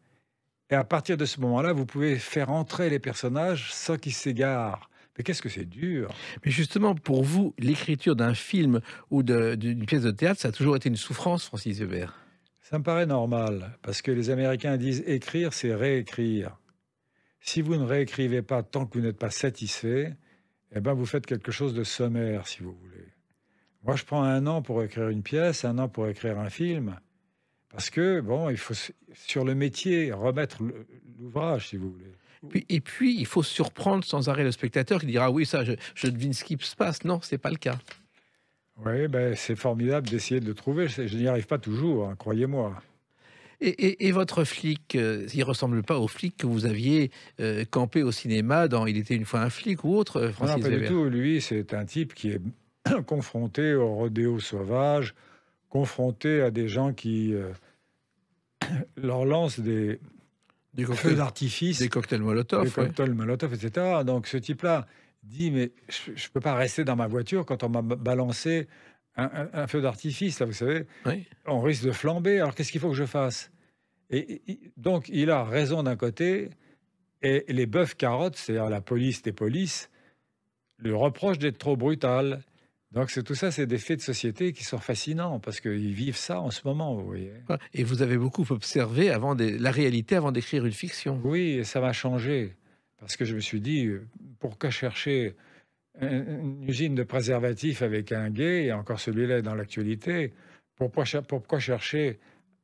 Et à partir de ce moment-là, vous pouvez faire entrer les personnages sans qu'ils s'égarent. Mais qu'est-ce que c'est dur Mais justement, pour vous, l'écriture d'un film ou d'une pièce de théâtre, ça a toujours été une souffrance, Francis Hubert Ça me paraît normal, parce que les Américains disent écrire, c'est réécrire. Si vous ne réécrivez pas tant que vous n'êtes pas satisfait, eh ben vous faites quelque chose de sommaire, si vous voulez. Moi, je prends un an pour écrire une pièce, un an pour écrire un film. Parce que, bon, il faut sur le métier remettre l'ouvrage, si vous voulez. et puis, il faut surprendre sans arrêt le spectateur qui dira Oui, ça, je, devine ce qui se passe. Non, c'est pas le cas. Oui, ben, c'est formidable d'essayer de le trouver. Je n'y arrive pas toujours, hein, croyez-moi. Et, votre flic, il euh, il ressemble pas au flic que vous aviez euh, campé au cinéma dans Il était une fois un flic ou autre, euh, Francis Non, pas du tout. Lui, c'est un type qui est confronté au rodéo sauvage, confronté à des gens qui euh, leur lancent des, des d'artifice, des cocktails Molotov, des cocktails Molotov, etc. Donc ce type-là dit mais je, ne peux pas rester dans ma voiture quand on m'a balancé un, feu d'artifice là, vous savez, on risque de flamber. Alors qu'est-ce qu'il faut que je fasse et, donc il a raison d'un côté et les bœufs carottes, c'est-à-dire la police des polices, le reproche d'être trop brutal donc tout ça, c'est des faits de société qui sont fascinants parce qu'ils vivent ça en ce moment, vous voyez. Et vous avez beaucoup observé avant la réalité avant d'écrire une fiction. Oui, et ça m'a changé parce que je me suis dit euh, pourquoi chercher une usine de préservatifs avec un gay et encore celui-là dans l'actualité. Pourquoi, pourquoi chercher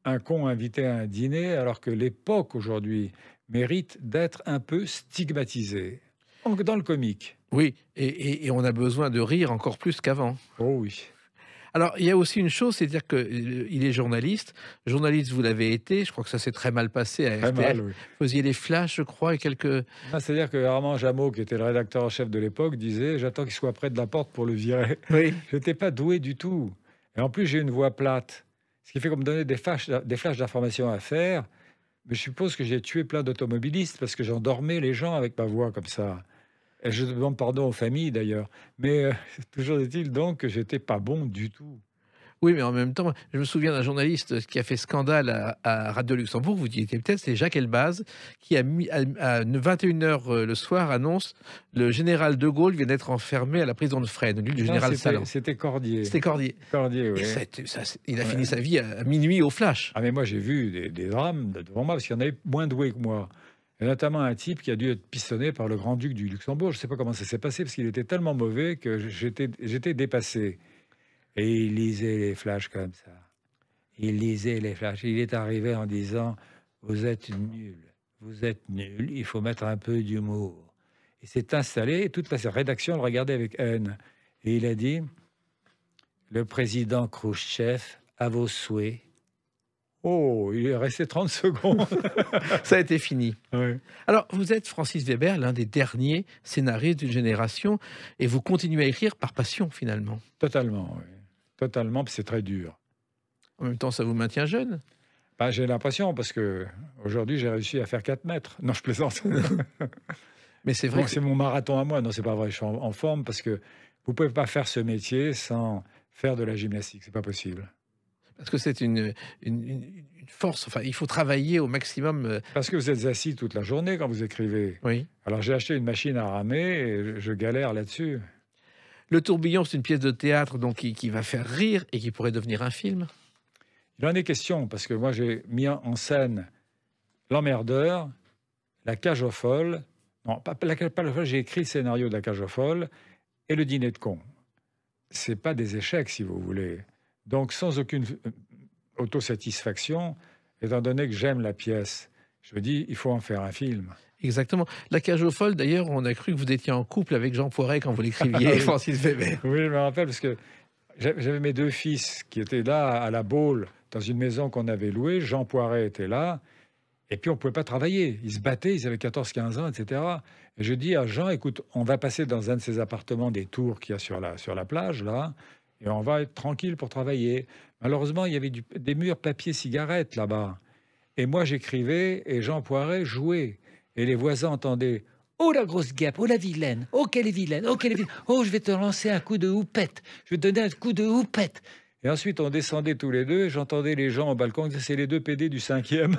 un con invité à un dîner alors que l'époque aujourd'hui mérite d'être un peu stigmatisée dans le comique. Oui, et, on a besoin de rire encore plus qu'avant. Oh oui. Alors, il y a aussi une chose, c'est-à-dire qu'il euh, est journaliste. Journaliste, vous l'avez été. Je crois que ça s'est très mal passé à très Mal, oui. Vous faisiez des flashs, je crois, et quelques... Ah, c'est-à-dire que Armand Jameau, qui était le rédacteur en chef de l'époque, disait « J'attends qu'il soit près de la porte pour le virer oui. ». Je n'étais pas doué du tout. Et en plus, j'ai une voix plate. Ce qui fait qu'on me donnait des flashs, des flashs d'informations à faire. Mais je suppose que j'ai tué plein d'automobilistes parce que j'endormais les gens avec ma voix comme ça. Je demande pardon aux familles d'ailleurs. Mais euh, toujours est-il donc que j'étais pas bon du tout. Oui, mais en même temps, je me souviens d'un journaliste euh, qui a fait scandale à, Radio Luxembourg, vous y peut-être, c'est Jacques Elbaz, qui a mis, à, 21h euh, le soir annonce le général de Gaulle vient d'être enfermé à la prison de Fresnes, du ah, général Salon. C'était Cordier. C'était Cordier. Cordier, oui. il a fini sa vie à, minuit au flash. Ah, mais moi j'ai vu des, des drames devant moi, parce qu'il y en avait moins doués que moi notamment un type qui a dû être pistonné par le grand-duc du Luxembourg. Je ne sais pas comment ça s'est passé, parce qu'il était tellement mauvais que j'étais dépassé. Et il lisait les flashs comme ça. Il lisait les flashs. Il est arrivé en disant Vous êtes nuls, vous êtes nuls, il faut mettre un peu d'humour. Il s'est installé, toute la rédaction le regardait avec haine. Et il a dit Le président Khrushchev, a vos souhaits, Oh, il est resté 30 secondes. Ça a été fini. Alors, vous êtes Francis Weber, l'un des derniers scénaristes d'une génération, et vous continuez à écrire par passion, finalement. Totalement, Totalement, c'est très dur. En même temps, ça vous maintient jeune bah, J'ai l'impression, parce que aujourd'hui, j'ai réussi à faire 4 mètres. Non, je plaisante. Mais c'est vrai. Que... C'est mon marathon à moi. Non, c'est pas vrai. Je suis en, en forme parce que vous pouvez pas faire ce métier sans faire de la gymnastique. C'est pas possible parce que c'est une, force. Enfin, il faut travailler au maximum. Euh. Parce que vous êtes assis toute la journée quand vous écrivez. Oui. Alors j'ai acheté une machine à ramer et je galère là-dessus. Le Tourbillon, c'est une pièce de théâtre donc qui, va faire rire et qui pourrait devenir un film. Il en est question parce que moi j'ai mis en scène l'emmerdeur, la cage aux folles. Non, pas, la, Cage aux folle. J'ai écrit le scénario de la cage aux folles et le dîner de con. C'est pas des échecs si vous voulez. Donc sans aucune euh, autosatisfaction, étant donné que j'aime la pièce, je me dis, il faut en faire un film. Exactement. La cage aux folles, d'ailleurs, on a cru que vous étiez en couple avec Jean Poiret quand vous l'écriviez, Francis Bébé. Oui, je me rappelle, parce que j'avais mes deux fils qui étaient là, à la Baule, dans une maison qu'on avait louée. Jean Poiret était là. Et puis, on ne pouvait pas travailler. Ils se battaient, ils avaient 14-15 ans, etc. Et je dis à Jean, écoute, on va passer dans un de ces appartements des tours qu'il y a sur la plage, là et on va être tranquille pour travailler. Malheureusement, il y avait des murs papier-cigarette là-bas. Et moi, j'écrivais et Jean Poiret jouait. Et les voisins entendaient Oh la grosse guêpe, oh la vilaine, oh quelle est vilaine, oh quelle vilaine, oh je vais te lancer un coup de houppette, je vais te donner un coup de houppette. Et ensuite, on descendait tous les deux et j'entendais les gens au balcon, c'est les deux PD du cinquième.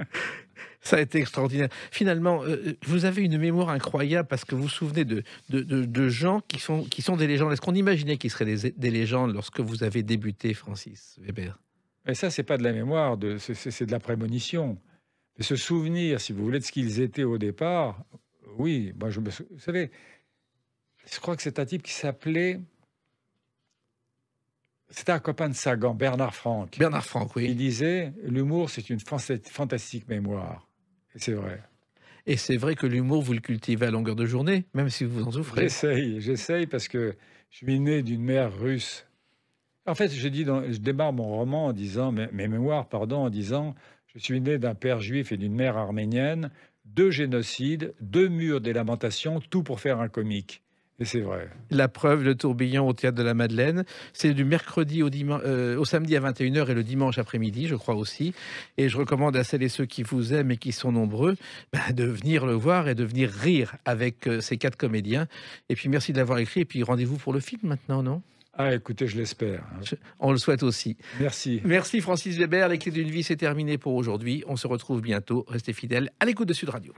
Ça a été extraordinaire. Finalement, euh, euh, vous avez une mémoire incroyable parce que vous vous souvenez de, de, gens qui sont, qui sont des légendes. Est-ce qu'on imaginait qu'ils seraient des, légendes lorsque vous avez débuté, Francis Weber Mais ça, c'est pas de la mémoire, c'est de la prémonition. Et se souvenir, si vous voulez, de ce qu'ils étaient au départ, oui, moi je vous savez, je crois que c'est un type qui s'appelait c'était un copain de Sagan, Bernard Franck. Bernard Franck, oui. Il disait L'humour, c'est une fantastique mémoire. Et c'est vrai. Et c'est vrai que l'humour, vous le cultivez à longueur de journée, même si vous en souffrez. J'essaye, j'essaye parce que je suis né d'une mère russe. En fait, je, dis dans, je démarre mon roman en disant, mes, mes mémoires, pardon, en disant Je suis né d'un père juif et d'une mère arménienne, deux génocides, deux murs des lamentations, tout pour faire un comique c'est vrai. La preuve, le tourbillon au théâtre de la Madeleine, c'est du mercredi au, euh, au, samedi à 21h et le dimanche après-midi, je crois aussi. Et je recommande à celles et ceux qui vous aiment et qui sont nombreux ben, de venir le voir et de venir rire avec euh, ces quatre comédiens. Et puis merci de l'avoir écrit. Et puis rendez-vous pour le film maintenant, non ah, écoutez, je l'espère. Hein. On le souhaite aussi. Merci. Merci Francis Weber. Les d'une vie, c'est terminé pour aujourd'hui. On se retrouve bientôt. Restez fidèles à l'écoute de Sud Radio.